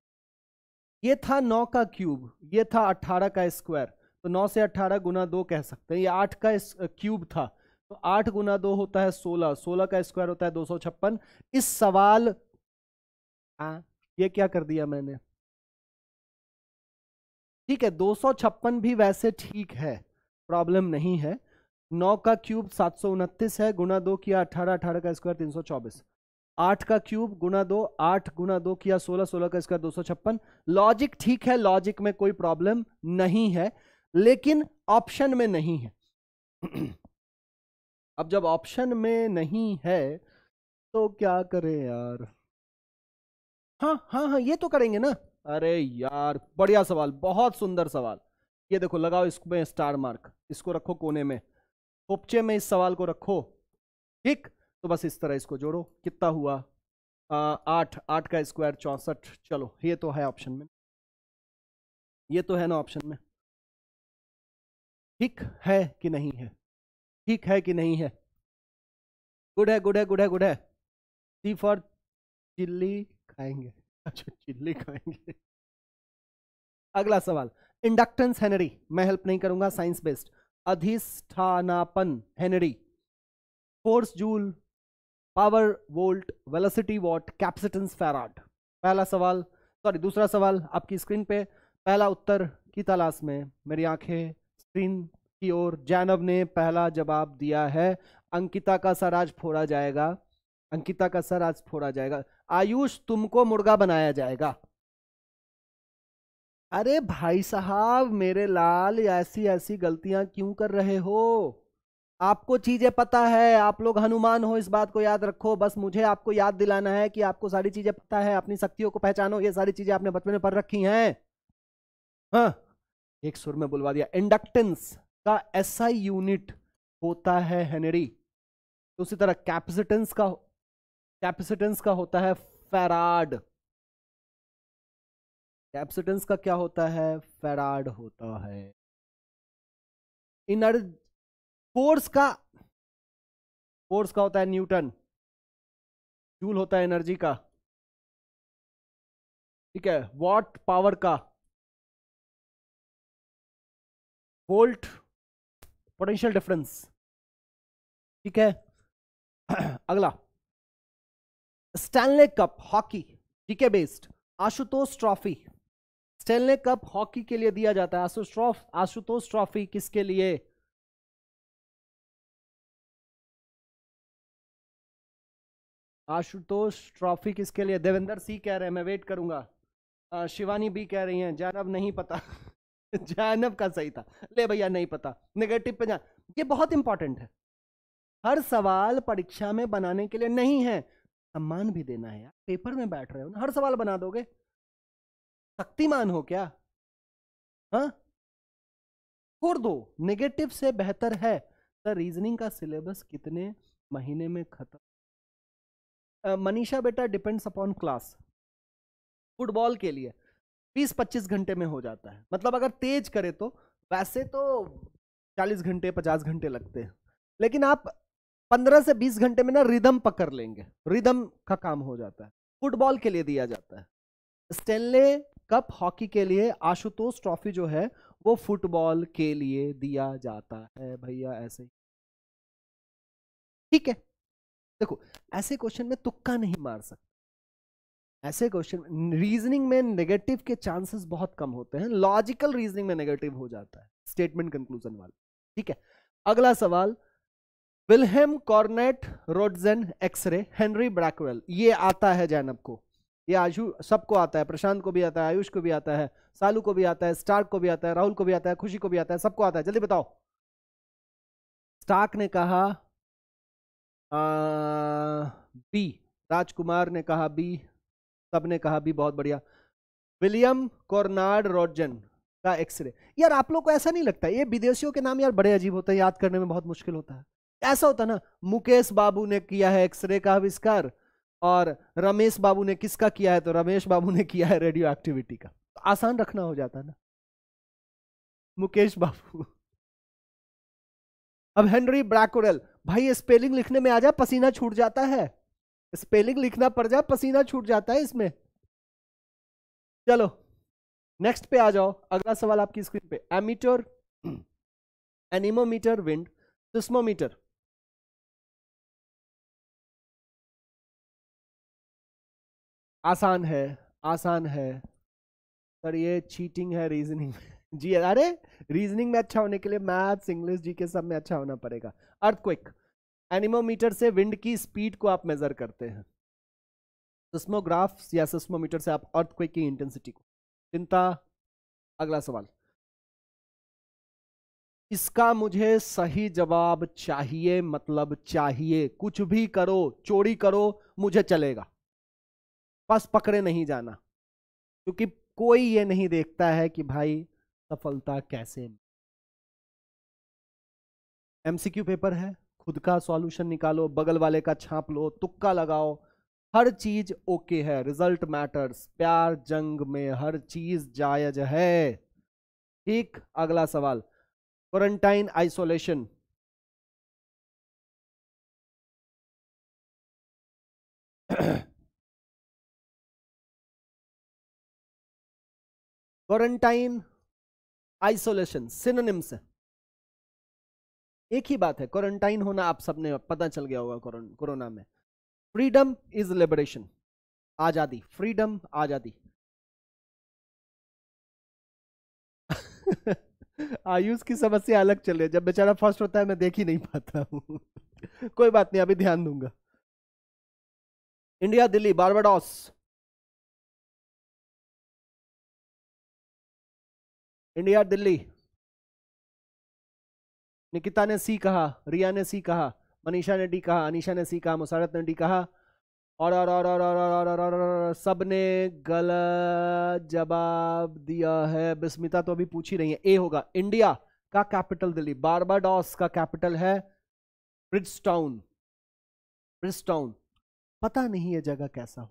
[SPEAKER 2] ये था नौ का क्यूब ये था अट्ठारह का स्क्वायर तो नौ से अट्ठारह गुना दो कह सकते हैं ये आठ का क्यूब था तो आठ गुना दो होता है सोलह सोलह का स्क्वायर होता है दो सौ छप्पन इस सवाल आ, ये क्या कर दिया मैंने ठीक है दो सौ छप्पन भी वैसे ठीक है प्रॉब्लम नहीं है नौ का क्यूब सात सौ उनतीस है गुना दो किया अठारह अठारह का स्क्वायर तीन सौ चौबीस आठ का क्यूब गुना दो आठ गुना दो किया सोलह सोलह का स्क्वायर दो सौ छप्पन लॉजिक ठीक है लॉजिक में कोई प्रॉब्लम नहीं है लेकिन ऑप्शन में नहीं है अब जब ऑप्शन में नहीं है तो क्या करें यार हाँ हाँ हाँ ये तो करेंगे ना अरे यार बढ़िया सवाल बहुत सुंदर सवाल ये देखो लगाओ इसमें स्टार मार्क इसको रखो कोने में उपचे में इस सवाल को रखो ठीक तो बस इस तरह इसको जोड़ो कितना हुआ आठ आठ का स्क्वायर चौंसठ चलो ये तो है ऑप्शन में ये तो है ना ऑप्शन में ठीक है कि नहीं है ठीक है कि नहीं है गुड है गुड है गुड है गुड है सी फॉर चिल्ली खाएंगे अच्छा चिल्ली खाएंगे अगला सवाल इंडक्टेंस हेनरी मैं हेल्प नहीं करूंगा साइंस बेस्ड अधिष्ठानापन Henry force joule power volt velocity watt capacitance farad पहला सवाल सॉरी दूसरा सवाल आपकी स्क्रीन पे पहला उत्तर की तलाश में मेरी आंखें स्क्रीन की ओर जैनब ने पहला जवाब दिया है अंकिता का सर आज फोड़ा जाएगा अंकिता का सर आज फोड़ा जाएगा आयुष तुमको मुर्गा बनाया जाएगा अरे भाई साहब मेरे लाल ऐसी ऐसी गलतियां क्यों कर रहे हो आपको चीज़ें पता है आप लोग हनुमान हो इस बात को याद रखो बस मुझे आपको याद दिलाना है कि आपको सारी चीज़ें पता है अपनी शक्तियों को पहचानो ये सारी चीज़ें आपने बचपन में पढ़ रखी हैं हाँ एक सुर में बुलवा दिया इंडक्टेंस का ऐसा यूनिट होता है हेनरी तो उसी तरह कैपेसिटेंस का कैपेसिटेंस का होता है फेराड कैपेसिटेंस का क्या होता है फेराड होता है
[SPEAKER 1] इनर्ज फोर्स का फोर्स का होता है न्यूटन जूल होता है एनर्जी का ठीक है वॉट पावर का वोल्ट पोटेंशियल डिफरेंस ठीक है
[SPEAKER 2] अगला स्टैनले कप हॉकी ठीक है based Ashutosh trophy Stanley cup hockey के लिए दिया जाता है आशुतोष ट्रॉफी किसके लिए आशुतोष ट्रॉफी किसके लिए देवेंद्र सी कह रहे हैं मैं वेट करूंगा शिवानी बी कह रही हैं जैनब नहीं पता जानब का सही था ले भैया नहीं पता नेगेटिव पे जा ये बहुत इंपॉर्टेंट है हर सवाल परीक्षा में बनाने के लिए नहीं है सम्मान भी देना है यार पेपर में बैठ रहे हो ना हर सवाल बना दोगे शक्तिमान हो क्या हाँ छोड़ दो नेगेटिव से बेहतर है सर रीजनिंग का सिलेबस कितने महीने में खत्म मनीषा बेटा डिपेंड्स अपॉन क्लास फुटबॉल के लिए 20-25 घंटे में हो जाता है मतलब अगर तेज करे तो वैसे तो 40 घंटे 50 घंटे लगते हैं लेकिन आप 15 से 20 घंटे में ना रिदम पकड़ लेंगे रिदम का काम हो जाता है फुटबॉल के लिए दिया जाता है स्टेनले कप हॉकी के लिए आशुतोष ट्रॉफी जो है वो फुटबॉल के लिए दिया जाता है भैया ऐसे ही ठीक है देखो ऐसे क्वेश्चन में तुक्का नहीं मार सकते ऐसे क्वेश्चन रीजनिंग में नेगेटिव के चांसेस बहुत कम होते हैं लॉजिकल रीजनिंग में नेगेटिव हो जाता है स्टेटमेंट कंक्लूजन वाले ठीक है अगला सवाल Wilhelm Conrad Roentgen X ray Henry Becquerel ये आता है जैनब को ये आयु सबको आता है प्रशांत को भी आता है आयुष को भी आता है सालू को भी आता है स्टार्क को भी आता है राहुल को भी आता है खुशी को भी आता है सबको आता है जल्दी बताओ स्टार्क ने कहा बी राजकुमार ने कहा बी सब ने कहा बी बहुत बढ़िया विलियम कॉर्नार्ड रॉजन का एक्सरे यार आप लोग को ऐसा नहीं लगता ये विदेशियों के नाम यार बड़े अजीब होते हैं याद करने में बहुत मुश्किल होता है ऐसा होता ना मुकेश बाबू ने किया है एक्सरे का आविष्कार और रमेश बाबू ने किसका किया है तो रमेश बाबू ने किया है रेडियो एक्टिविटी का तो आसान रखना हो जाता ना मुकेश बाबू अब हेनरी ब्रैकोरेल भाई स्पेलिंग लिखने में आ जाए पसीना छूट जाता है स्पेलिंग लिखना पड़ जाए पसीना छूट जाता है इसमें चलो नेक्स्ट पे आ जाओ अगला सवाल आपकी स्क्रीन पे एमीटर एनिमोमीटर विंड सिस्मोमीटर
[SPEAKER 1] आसान है आसान है
[SPEAKER 2] सर ये चीटिंग है रीजनिंग जी अरे रीजनिंग में अच्छा होने के लिए मैथ्स इंग्लिश जी के सब में अच्छा होना पड़ेगा अर्थक्विक एनिमोमीटर से विंड की स्पीड को आप मेजर करते हैं सिस्मोग्राफ या सिस्मोमीटर से आप अर्थक्विक की इंटेंसिटी को चिंता अगला सवाल इसका मुझे सही जवाब चाहिए मतलब चाहिए कुछ भी करो चोरी करो मुझे चलेगा बस पकड़े नहीं जाना क्योंकि कोई ये नहीं देखता है कि भाई सफलता कैसे एमसीक्यू पेपर है खुद का सॉल्यूशन निकालो बगल वाले का छाप लो तुक्का लगाओ हर चीज ओके है रिजल्ट मैटर्स प्यार जंग में हर चीज जायज है ठीक अगला सवाल quarantine isolation quarantine isolation synonyms है एक ही बात है क्वारंटाइन होना आप सबने पता चल गया होगा कोरोना में फ्रीडम इज लिबरेशन आजादी फ्रीडम आजादी आयुष की समस्या अलग चल रही है जब बेचारा फर्स्ट होता है मैं देख ही नहीं पाता हूं कोई बात नहीं अभी ध्यान दूंगा
[SPEAKER 1] India Delhi Barbados India Delhi
[SPEAKER 2] Nikita ने सी कहा रिया ने सी कहा मनीषा ने डी कहा अनिशा ने सी कहा मुसारत ने डी कहा और और और और और और और और और सब ने गलत जवाब दिया है बिस्मिता तो अभी पूछ ही रही है ए होगा इंडिया का कैपिटल दिल्ली बारबाडोस का कैपिटल है ब्रिजटाउन ब्रिजटाउन पता नहीं ये जगह कैसा हो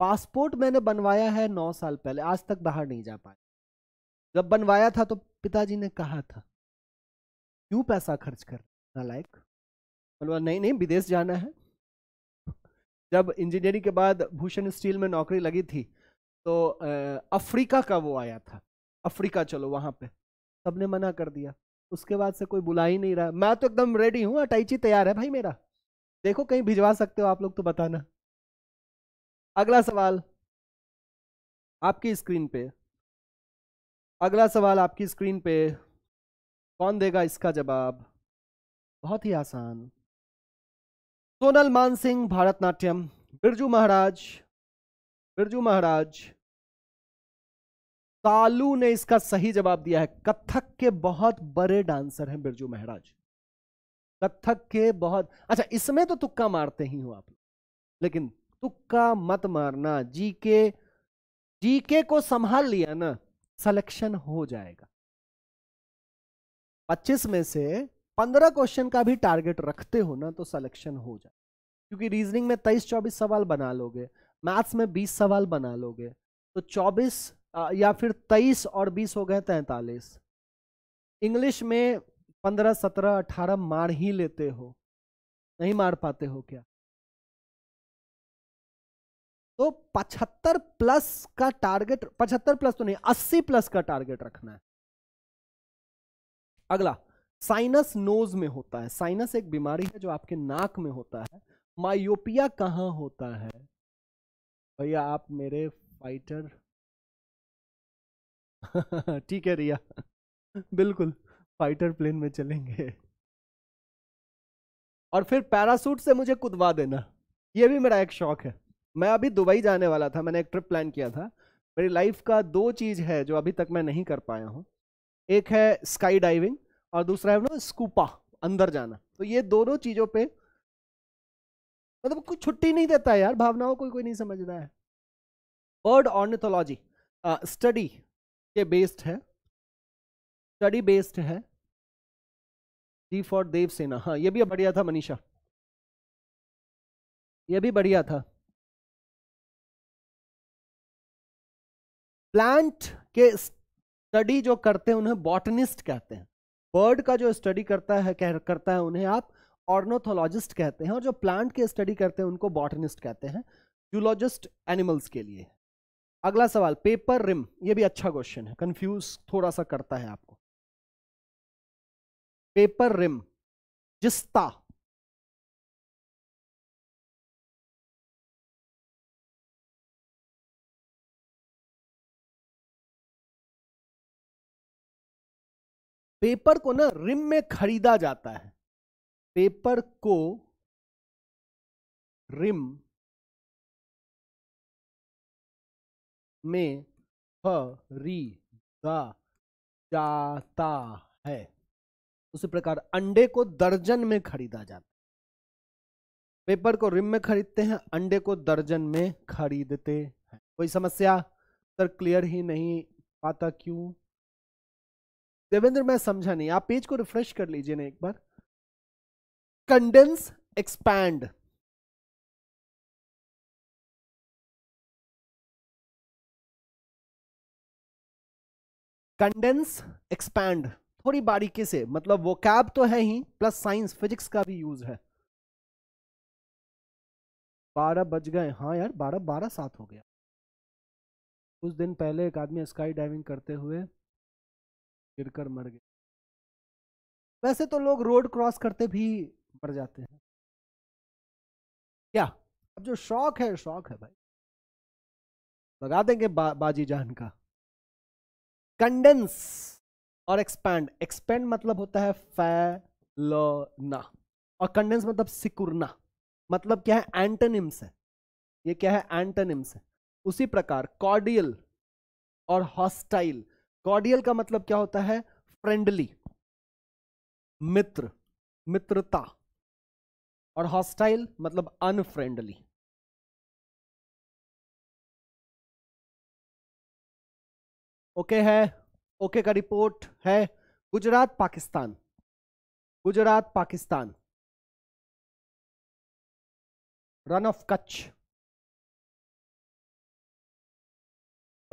[SPEAKER 2] पासपोर्ट मैंने बनवाया है नौ साल पहले आज तक बाहर नहीं जा पाया जब बनवाया था तो पिताजी ने कहा था क्यों पैसा खर्च कर नालायक बोलवा नहीं नहीं विदेश जाना है जब इंजीनियरिंग के बाद भूषण स्टील में नौकरी लगी थी तो अफ्रीका का वो आया था अफ्रीका चलो वहाँ पे सबने मना कर दिया उसके बाद से कोई बुला ही नहीं रहा मैं तो एकदम रेडी हूँ अटाइची तैयार है भाई मेरा देखो कहीं भिजवा सकते हो आप लोग तो बताना अगला सवाल आपकी स्क्रीन पे अगला सवाल आपकी स्क्रीन पे कौन देगा इसका जवाब बहुत ही आसान सोनल मान सिंह भारतनाट्यम बिरजू महाराज बिरजू महाराज तालू ने इसका सही जवाब दिया है कथक के बहुत बड़े डांसर हैं बिरजू महाराज कथक के बहुत अच्छा इसमें तो तुक्का मारते ही हो आप लेकिन तुक्का मत मारना जीके जीके को संभाल लिया ना सिलेक्शन हो जाएगा 25 में से 15 क्वेश्चन का भी टारगेट रखते हो ना तो सिलेक्शन हो जाए क्योंकि रीजनिंग में 23-24 सवाल बना लोगे मैथ्स में 20 सवाल बना लोगे तो 24 या फिर 23 और 20 हो गए तैंतालीस इंग्लिश में 15 17 18 मार ही लेते हो नहीं मार पाते हो क्या तो 75 प्लस का टारगेट 75 प्लस तो नहीं 80 प्लस का टारगेट रखना है अगला साइनस नोज में होता है साइनस एक बीमारी है जो आपके नाक में होता है मायोपिया कहाँ होता है भैया आप मेरे फाइटर ठीक है रिया बिल्कुल फाइटर प्लेन में चलेंगे और फिर पैरासूट से मुझे कूदवा देना ये भी मेरा एक शौक है मैं अभी दुबई जाने वाला था मैंने एक ट्रिप प्लान किया था मेरी लाइफ का दो चीज़ है जो अभी तक मैं नहीं कर पाया हूँ एक है स्काई डाइविंग और दूसरा है ना स्कूपा अंदर जाना तो ये दोनों चीज़ों पे मतलब कोई छुट्टी नहीं देता है यार भावनाओं को कोई नहीं समझ रहा है बर्ड ऑर्निथोलॉजी स्टडी के बेस्ड है स्टडी बेस्ड है
[SPEAKER 1] डी फॉर देव सेना हाँ ये भी बढ़िया था मनीषा ये भी बढ़िया था
[SPEAKER 2] प्लांट के स्टडी जो करते हैं उन्हें बॉटनिस्ट कहते हैं बर्ड का जो स्टडी करता है कह, करता है उन्हें आप ऑर्नोथोलॉजिस्ट कहते हैं और जो प्लांट के स्टडी करते हैं उनको बॉटनिस्ट कहते हैं जूलॉजिस्ट एनिमल्स के लिए अगला सवाल पेपर रिम ये भी अच्छा क्वेश्चन है कंफ्यूज थोड़ा सा करता है आपको
[SPEAKER 1] पेपर रिम जिस्ता पेपर को ना रिम में खरीदा जाता है पेपर को रिम में
[SPEAKER 2] खरीदा जाता है उसी प्रकार अंडे को दर्जन में खरीदा जाता है पेपर को रिम में खरीदते हैं अंडे को दर्जन में खरीदते हैं कोई समस्या सर क्लियर ही नहीं पाता क्यों देवेंद्र मैं समझा नहीं आप पेज को रिफ्रेश कर लीजिए ना एक बार कंडेंस एक्सपैंड कंडेंस एक्सपैंड थोड़ी बारीकी से मतलब वो कैब तो है ही प्लस साइंस फिजिक्स का भी यूज है बारह बज गए हाँ यार बारह बारह सात हो गया कुछ दिन पहले एक आदमी स्काई डाइविंग करते हुए गिरकर मर गए
[SPEAKER 1] वैसे तो लोग रोड क्रॉस करते भी मर जाते हैं
[SPEAKER 2] क्या अब जो शौक है शौक है भाई लगा देंगे बा, बाजी जान का कंडेंस और एक्सपैंड एक्सपेंड मतलब होता है फैलना और कंडेंस मतलब सिकुरना मतलब क्या है एंटनिम्स है ये क्या है एंटनिम्स है उसी प्रकार कॉर्डियल और हॉस्टाइल कॉर्डियल का मतलब क्या होता है फ्रेंडली मित्र मित्रता और हॉस्टाइल मतलब
[SPEAKER 1] अनफ्रेंडली ओके है ओके का रिपोर्ट है गुजरात पाकिस्तान गुजरात पाकिस्तान रन ऑफ कच्छ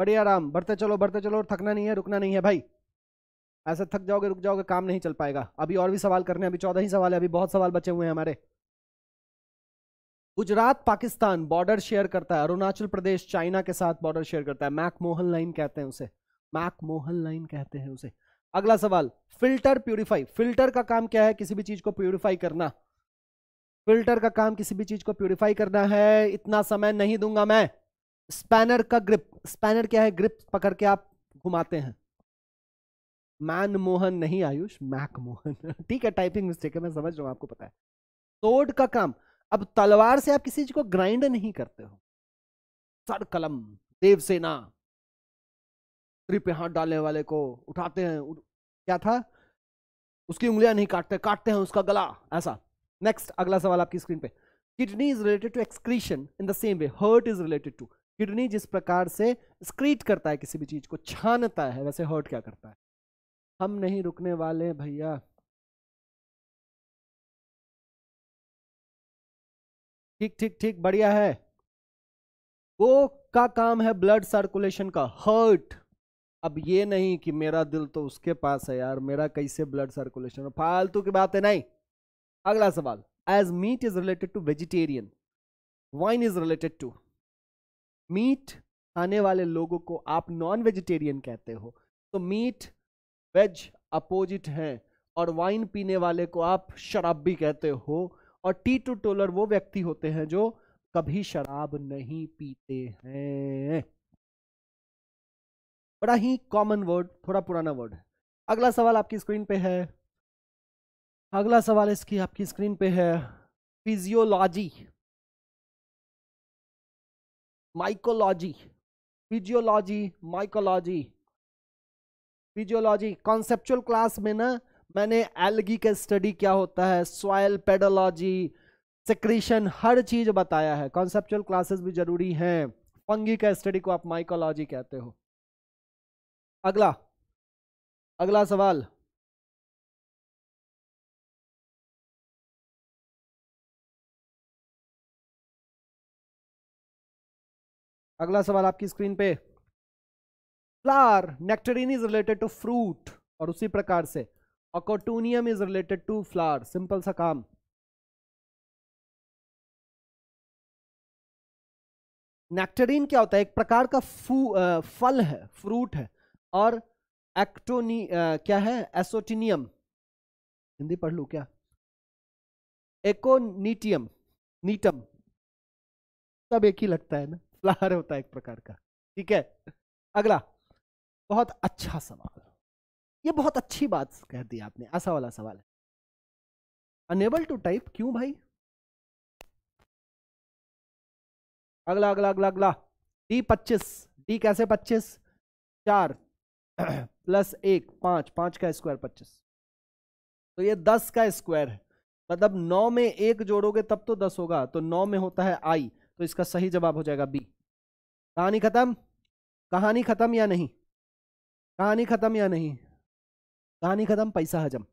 [SPEAKER 1] बढ़िया आराम
[SPEAKER 2] बढ़ते चलो बढ़ते चलो और थकना नहीं है रुकना नहीं है भाई ऐसे थक जाओगे रुक जाओगे काम नहीं चल पाएगा अभी और भी सवाल करने अभी चौदह ही सवाल है अभी बहुत सवाल बचे हुए हैं हमारे गुजरात पाकिस्तान बॉर्डर शेयर करता है अरुणाचल प्रदेश चाइना के साथ बॉर्डर शेयर करता है मैक मोहन लाइन कहते हैं उसे मैक मोहन लाइन कहते हैं उसे अगला सवाल फिल्टर प्यूरिफाई फिल्टर का काम क्या है किसी भी चीज को प्यूरिफाई करना फिल्टर का काम किसी भी चीज को प्यूरिफाई करना है इतना समय नहीं दूंगा मैं स्पैनर का ग्रिप स्पैनर क्या है ग्रिप पकड़ के आप घुमाते हैं मैन मोहन नहीं आयुष मैक मोहन ठीक है टाइपिंग मिस्टेक है मैं समझ रहा हूं आपको पता है तोड़ का काम अब तलवार से आप किसी चीज को ग्राइंड नहीं करते हो सर कलम देवसेना सेना पे हाथ डालने वाले को उठाते हैं क्या था उसकी उंगलियां नहीं काटते काटते हैं उसका गला ऐसा नेक्स्ट अगला सवाल आपकी स्क्रीन पे kidney is related to excretion in the same way heart is related to kidney जिस प्रकार से स्क्रीट करता है किसी भी चीज़ को छानता है वैसे हर्ट क्या करता है हम नहीं रुकने वाले भैया ठीक ठीक ठीक बढ़िया है वो का काम है ब्लड सर्कुलेशन का हर्ट अब ये नहीं कि मेरा दिल तो उसके पास है यार मेरा कैसे ब्लड सर्कुलेशन फालतू की बात है नहीं अगला सवाल as meat is related to vegetarian wine is related to meat खाने वाले लोगों को आप नॉन वेजिटेरियन कहते हो तो मीट वेज अपोजिट हैं और वाइन पीने वाले को आप शराबी कहते हो और टी टू टोलर वो व्यक्ति होते हैं जो कभी शराब नहीं पीते हैं बड़ा ही कॉमन वर्ड थोड़ा पुराना वर्ड है अगला सवाल आपकी स्क्रीन पे है अगला सवाल इसकी आपकी स्क्रीन पे है physiology
[SPEAKER 1] mycology physiology
[SPEAKER 2] mycology physiology conceptual class में ना मैंने एलगी का स्टडी क्या होता है सॉयल पेडोलॉजी सेक्रीशन हर चीज बताया है कॉन्सेप्चुअल क्लासेस भी जरूरी हैं फंगी का स्टडी को आप माइकोलॉजी कहते हो अगला अगला सवाल अगला सवाल आपकी स्क्रीन पे flower nectarine is related to fruit और उसी प्रकार से aconitum is related to flower simple सा काम नेक्टरीन क्या होता है एक प्रकार का आ, फल है फ्रूट है और एक्टोनी आ, क्या है एसोटिनियम हिंदी पढ़ लू क्या एकोनीटियम नीटम सब एक ही लगता है ना फ्लावर होता है एक प्रकार का ठीक है अगला बहुत अच्छा सवाल ये बहुत अच्छी बात कह दी आपने ऐसा वाला सवाल है अनेबल टू टाइप क्यों भाई अगला अगला अगला अगला डी पच्चीस डी कैसे पच्चीस चार प्लस एक पांच पांच का स्क्वायर पच्चीस तो ये दस का स्क्वायर है मतलब नौ में एक जोड़ोगे तब तो दस होगा तो नौ में होता है आई तो इसका सही जवाब हो जाएगा बी कहानी खत्म कहानी खत्म या नहीं कहानी खत्म या नहीं कहानी खत्म पैसा हजम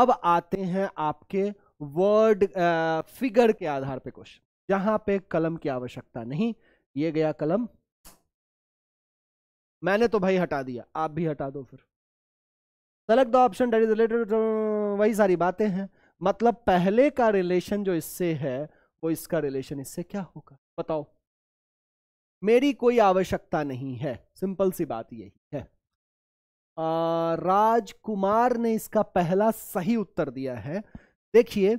[SPEAKER 2] अब आते हैं आपके वर्ड आ, फिगर के आधार पे क्वेश्चन जहां पे कलम की आवश्यकता नहीं ये गया कलम मैंने तो भाई हटा दिया आप भी हटा दो फिर select the option that is related वही सारी बातें हैं मतलब पहले का रिलेशन जो इससे है वो इसका रिलेशन इससे क्या होगा बताओ मेरी कोई आवश्यकता नहीं है सिंपल सी बात यही है राजकुमार ने इसका पहला सही उत्तर दिया है देखिए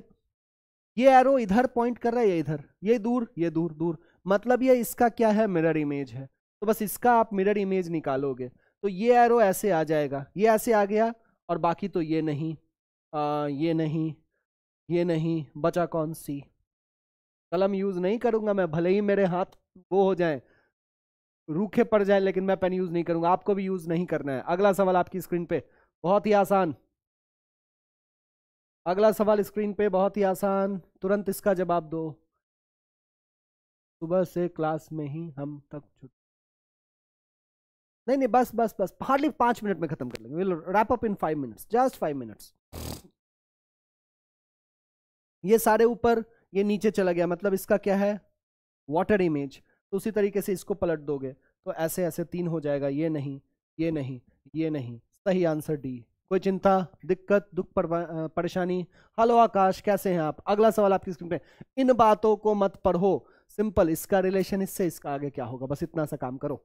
[SPEAKER 2] ये एरो इधर पॉइंट कर रहा है ये इधर ये दूर ये दूर दूर मतलब ये इसका क्या है मिरर इमेज है तो बस इसका आप मिरर इमेज निकालोगे तो ये एरो ऐसे आ जाएगा ये ऐसे आ गया और बाकी तो ये नहीं आ, ये नहीं ये नहीं बचा कौन सी कलम यूज़ नहीं करूँगा मैं भले ही मेरे हाथ वो हो जाए रूखे पड़ जाए लेकिन मैं पेन यूज़ नहीं करूँगा आपको भी यूज़ नहीं करना है अगला सवाल आपकी स्क्रीन पे बहुत ही आसान अगला सवाल स्क्रीन पे बहुत ही आसान तुरंत इसका जवाब दो सुबह से क्लास में ही हम तक छुट्टी नहीं नहीं बस बस बस हार्डली पाँच मिनट में खत्म कर लेंगे will wrap up in five minutes just five minutes ये सारे ऊपर ये नीचे चला गया मतलब इसका क्या है वाटर इमेज तो उसी तरीके से इसको पलट दोगे तो ऐसे ऐसे तीन हो जाएगा ये नहीं ये नहीं ये नहीं सही आंसर डी कोई चिंता दिक्कत दुख परेशानी हेलो आकाश कैसे हैं आप अगला सवाल आपकी स्क्रीन पे इन बातों को मत पढ़ो सिंपल इसका रिलेशन इससे इसका आगे क्या होगा बस इतना सा काम करो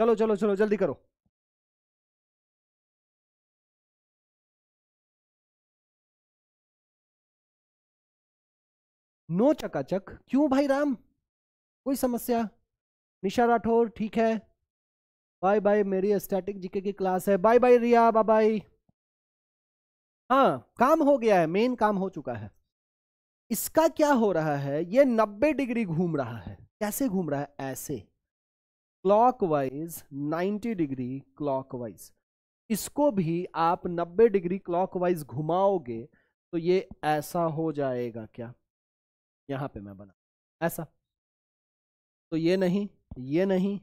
[SPEAKER 2] चलो चलो चलो जल्दी
[SPEAKER 1] करो नो चकाचक क्यों भाई राम
[SPEAKER 2] कोई समस्या निशा राठौर ठीक है बाय बाय मेरी स्टैटिक जीके की क्लास है bye bye Riya bye bye हाँ काम हो गया है मेन काम हो चुका है इसका क्या हो रहा है ये 90 डिग्री घूम रहा है कैसे घूम रहा है ऐसे क्लॉकवाइज 90 डिग्री क्लॉकवाइज इसको भी आप 90 डिग्री क्लॉकवाइज घुमाओगे तो ये ऐसा हो जाएगा क्या यहाँ पे मैं बना ऐसा तो ये नहीं ये नहीं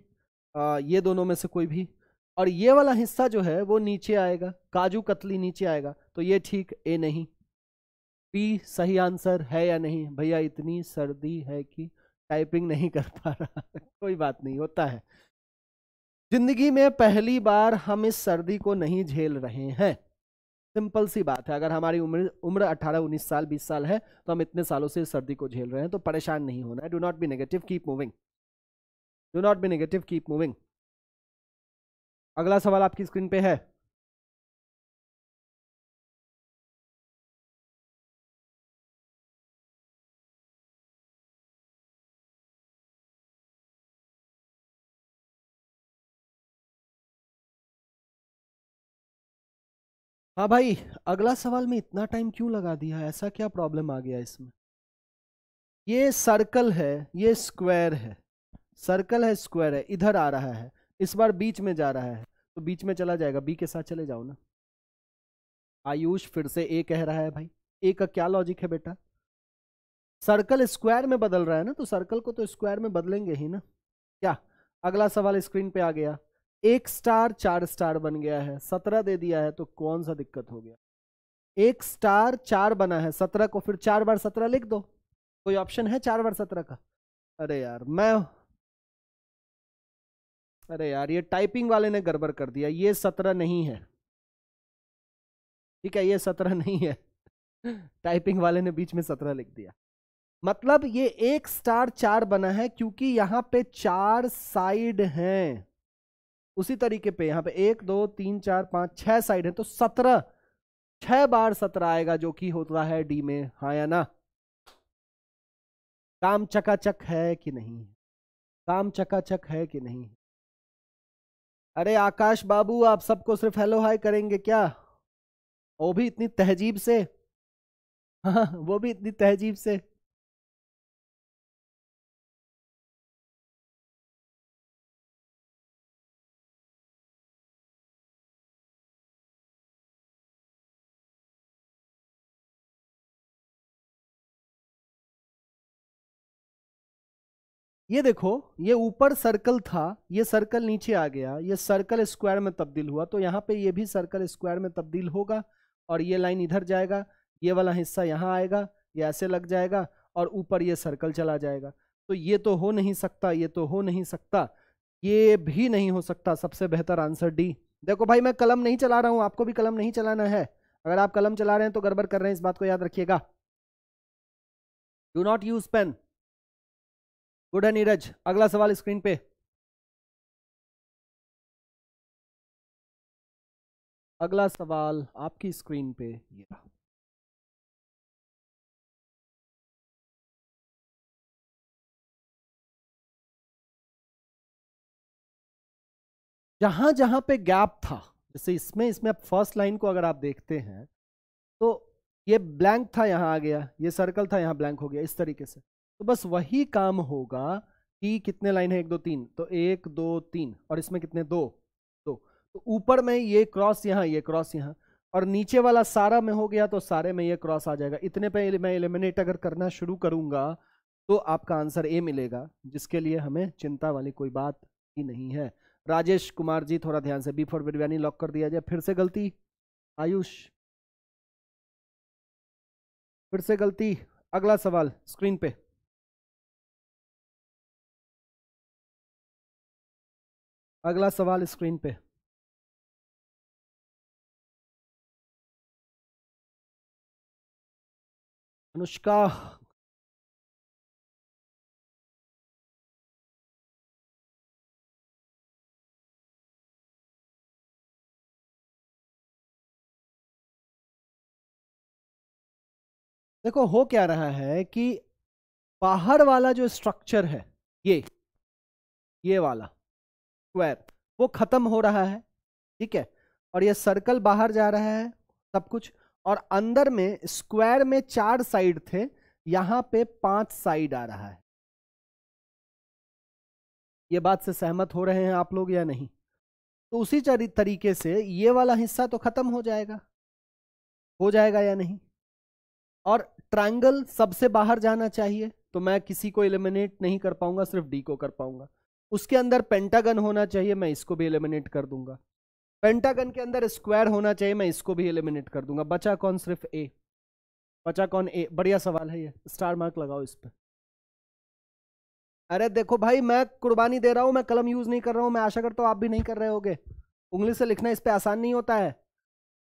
[SPEAKER 2] आ, ये दोनों में से कोई भी और ये वाला हिस्सा जो है वो नीचे आएगा काजू कतली नीचे आएगा तो ये ठीक ए नहीं पी सही आंसर है या नहीं भैया इतनी सर्दी है कि टाइपिंग नहीं कर पा रहा कोई बात नहीं होता है जिंदगी में पहली बार हम इस सर्दी को नहीं झेल रहे हैं सिंपल सी बात है अगर हमारी उम्र उम्र अठारह उन्नीस साल बीस साल है तो हम इतने सालों से सर्दी को झेल रहे हैं तो परेशान नहीं होना है do not be negative keep moving do not be negative keep moving
[SPEAKER 1] अगला सवाल आपकी स्क्रीन पे है हाँ भाई अगला सवाल में इतना
[SPEAKER 2] टाइम क्यों लगा दिया ऐसा क्या प्रॉब्लम आ गया इसमें ये सर्कल है ये स्क्वायर है सर्कल है स्क्वायर है इधर आ रहा है इस बार बीच में जा रहा है तो बीच में चला जाएगा बी के साथ चले जाओ ना आयुष फिर से ए कह रहा है भाई ए का क्या लॉजिक है बेटा सर्कल स्क्वायर में बदल रहा है ना तो सर्कल को तो स्क्वायर में बदलेंगे ही ना क्या अगला सवाल स्क्रीन पे आ गया एक स्टार चार स्टार बन गया है सत्रह दे दिया है तो कौन सा दिक्कत हो गया एक स्टार चार बना है सत्रह को फिर चार बार सत्रह लिख दो कोई ऑप्शन है चार बार सत्रह का अरे यार मैं अरे यार ये टाइपिंग वाले ने गड़बड़ कर दिया ये सत्रह नहीं है ठीक है ये सत्रह नहीं है टाइपिंग वाले ने बीच में सत्रह लिख दिया मतलब ये एक स्टार चार बना है क्योंकि यहां पे चार साइड हैं उसी तरीके पे यहाँ पे एक दो तीन चार पाँच छः साइड है तो सत्रह छः बार सत्रह आएगा जो कि होता है डी में हाँ या ना काम चकाचक है कि नहीं काम चकाचक है कि नहीं अरे आकाश बाबू आप सबको सिर्फ हेलो हाय करेंगे क्या वो भी इतनी तहजीब से हाँ वो भी इतनी तहजीब से ये देखो ये ऊपर सर्कल था ये सर्कल नीचे आ गया ये सर्कल स्क्वायर में तब्दील हुआ तो यहाँ पे ये भी सर्कल स्क्वायर में तब्दील होगा और ये लाइन इधर जाएगा ये वाला हिस्सा यहाँ आएगा ये ऐसे लग जाएगा और ऊपर ये सर्कल चला जाएगा तो ये तो हो नहीं सकता ये तो हो नहीं सकता ये भी नहीं हो सकता सबसे बेहतर आंसर डी देखो भाई मैं कलम नहीं चला रहा हूँ आपको भी कलम नहीं चलाना है अगर आप कलम चला रहे हैं तो गड़बड़ कर रहे हैं इस बात को याद रखिएगा do not use pen
[SPEAKER 1] good है नीरज अगला सवाल स्क्रीन पे अगला सवाल आपकी स्क्रीन पे ये रहा जहां
[SPEAKER 2] जहां पे गैप था जैसे इसमें इसमें आप फर्स्ट लाइन को अगर आप देखते हैं तो ये ब्लैंक था यहां आ गया ये सर्कल था यहां ब्लैंक हो गया इस तरीके से तो बस वही काम होगा कि कितने लाइन है एक दो तीन तो एक दो तीन और इसमें कितने दो दो तो ऊपर में ये क्रॉस यहाँ ये क्रॉस यहाँ और नीचे वाला सारा में हो गया तो सारे में ये क्रॉस आ जाएगा इतने पे मैं एलिमिनेट अगर करना शुरू करूँगा तो आपका आंसर ए मिलेगा जिसके लिए हमें चिंता वाली कोई बात ही नहीं है राजेश कुमार जी थोड़ा ध्यान से बी फॉर बिरयानी लॉक कर दिया जाए फिर से गलती आयुष
[SPEAKER 1] फिर से गलती अगला सवाल स्क्रीन पे अगला सवाल स्क्रीन पे अनुष्का
[SPEAKER 2] देखो हो क्या रहा है कि बाहर वाला जो स्ट्रक्चर है ये ये वाला स्क्वायर वो खत्म हो रहा है ठीक है और ये सर्कल बाहर जा रहा है सब कुछ और अंदर में स्क्वायर में चार साइड थे यहां पे पांच साइड आ रहा है ये बात से सहमत हो रहे हैं आप लोग या नहीं तो उसी तरीके से ये वाला हिस्सा तो खत्म हो जाएगा हो जाएगा या नहीं और ट्रायंगल सबसे बाहर जाना चाहिए तो मैं किसी को एलिमिनेट नहीं कर पाऊंगा सिर्फ डी को कर पाऊंगा उसके अंदर पेंटागन होना चाहिए मैं इसको भी एलिमिनेट कर दूंगा पेंटागन के अंदर स्क्वायर होना चाहिए मैं इसको भी एलिमिनेट कर दूंगा बचा कौन सिर्फ ए बचा कौन ए बढ़िया सवाल है ये स्टार मार्क लगाओ इस पर अरे देखो भाई मैं कुर्बानी दे रहा हूँ मैं कलम यूज़ नहीं कर रहा हूँ मैं आशा करता हूँ आप भी नहीं कर रहे होगे उंगली से लिखना इस पर आसान नहीं होता है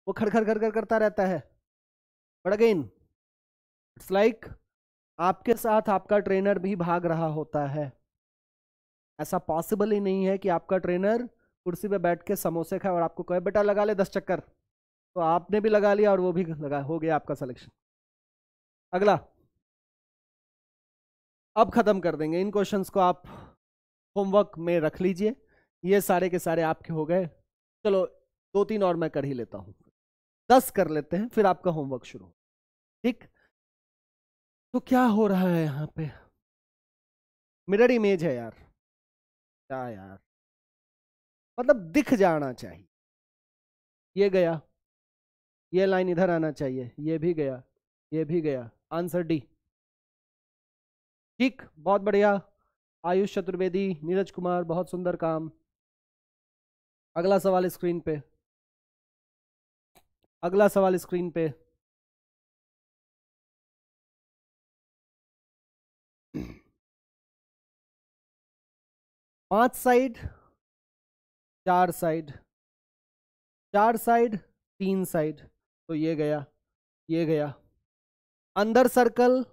[SPEAKER 2] वो खड़खड़ खड़ खड़ करता रहता है बट अगेन इट्स लाइक आपके साथ आपका ट्रेनर भी भाग रहा होता है ऐसा पॉसिबल ही नहीं है कि आपका ट्रेनर कुर्सी पे बैठ के समोसे खाए और आपको कहे बेटा लगा ले दस चक्कर तो आपने भी लगा लिया और वो भी लगा हो गया आपका सिलेक्शन अगला अब ख़त्म कर देंगे इन क्वेश्चंस को आप होमवर्क में रख लीजिए ये सारे के सारे आपके हो गए चलो दो तीन और मैं कर ही लेता हूँ दस कर लेते हैं फिर आपका होमवर्क शुरू ठीक
[SPEAKER 1] तो क्या हो रहा है यहाँ पे मिरर इमेज है यार क्या यार मतलब दिख जाना
[SPEAKER 2] चाहिए ये गया ये लाइन इधर आना चाहिए ये भी गया ये भी गया आंसर डी ठीक बहुत बढ़िया आयुष चतुर्वेदी नीरज कुमार बहुत सुंदर काम अगला सवाल स्क्रीन पे अगला सवाल स्क्रीन पे
[SPEAKER 1] पांच साइड चार साइड
[SPEAKER 2] चार साइड तीन साइड तो ये गया ये गया अंदर सर्कल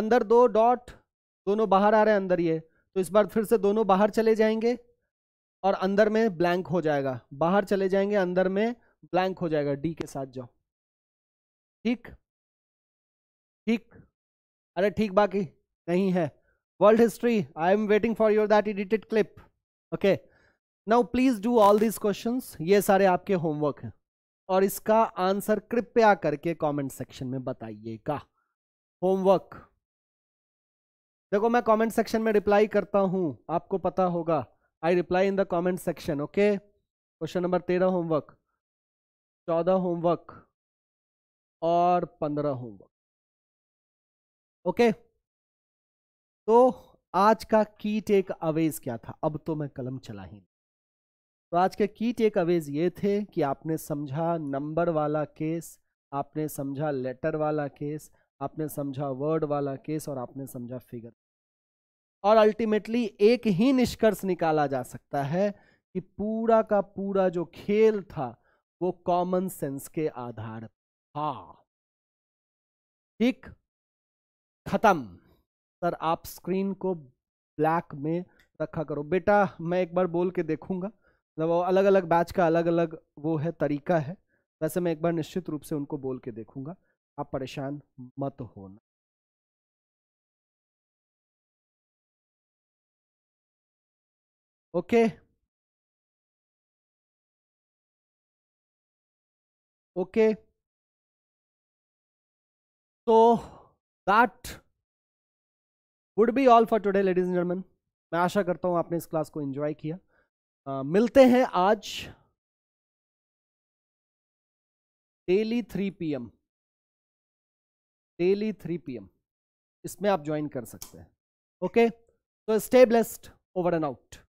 [SPEAKER 2] अंदर दो डॉट दोनों बाहर आ रहे हैं अंदर ये तो इस बार फिर से दोनों बाहर चले जाएंगे और अंदर में ब्लैंक हो जाएगा बाहर चले जाएंगे अंदर में ब्लैंक हो जाएगा डी के साथ जाओ ठीक ठीक अरे ठीक बाकी नहीं है world history i am waiting for your that edited clip okay now please do all these questions ye sare aapke homework हैं और इसका आंसर कृपया करके कमेंट सेक्शन में बताइएगा homework देखो मैं कमेंट सेक्शन में रिप्लाई करता हूं आपको पता होगा I reply in the comment section okay question number तेरह होमवर्क चौदह होमवर्क और पंद्रह होमवर्क ओके okay? तो आज का की टेक अवेज क्या था अब तो मैं कलम चला ही तो आज के की टेक अवेज ये थे कि आपने समझा नंबर वाला केस आपने समझा लेटर वाला केस आपने समझा वर्ड वाला केस और आपने समझा फिगर और अल्टीमेटली एक ही निष्कर्ष निकाला जा सकता है कि पूरा का पूरा जो खेल था वो कॉमन सेंस के आधार था ठीक खत्म सर आप स्क्रीन को ब्लैक में रखा करो बेटा मैं एक बार बोल के देखूंगा मतलब अलग अलग बैच का अलग अलग वो है तरीका है वैसे मैं एक बार निश्चित रूप से उनको बोल के देखूंगा आप परेशान मत होना
[SPEAKER 1] ओके ओके
[SPEAKER 2] तो that would be all for today ladies and German मैं आशा करता हूँ आपने इस क्लास को एंजॉय किया uh, मिलते हैं आज daily three P M
[SPEAKER 1] daily three P M इसमें आप ज्वाइन कर सकते हैं okay so stay blessed over and out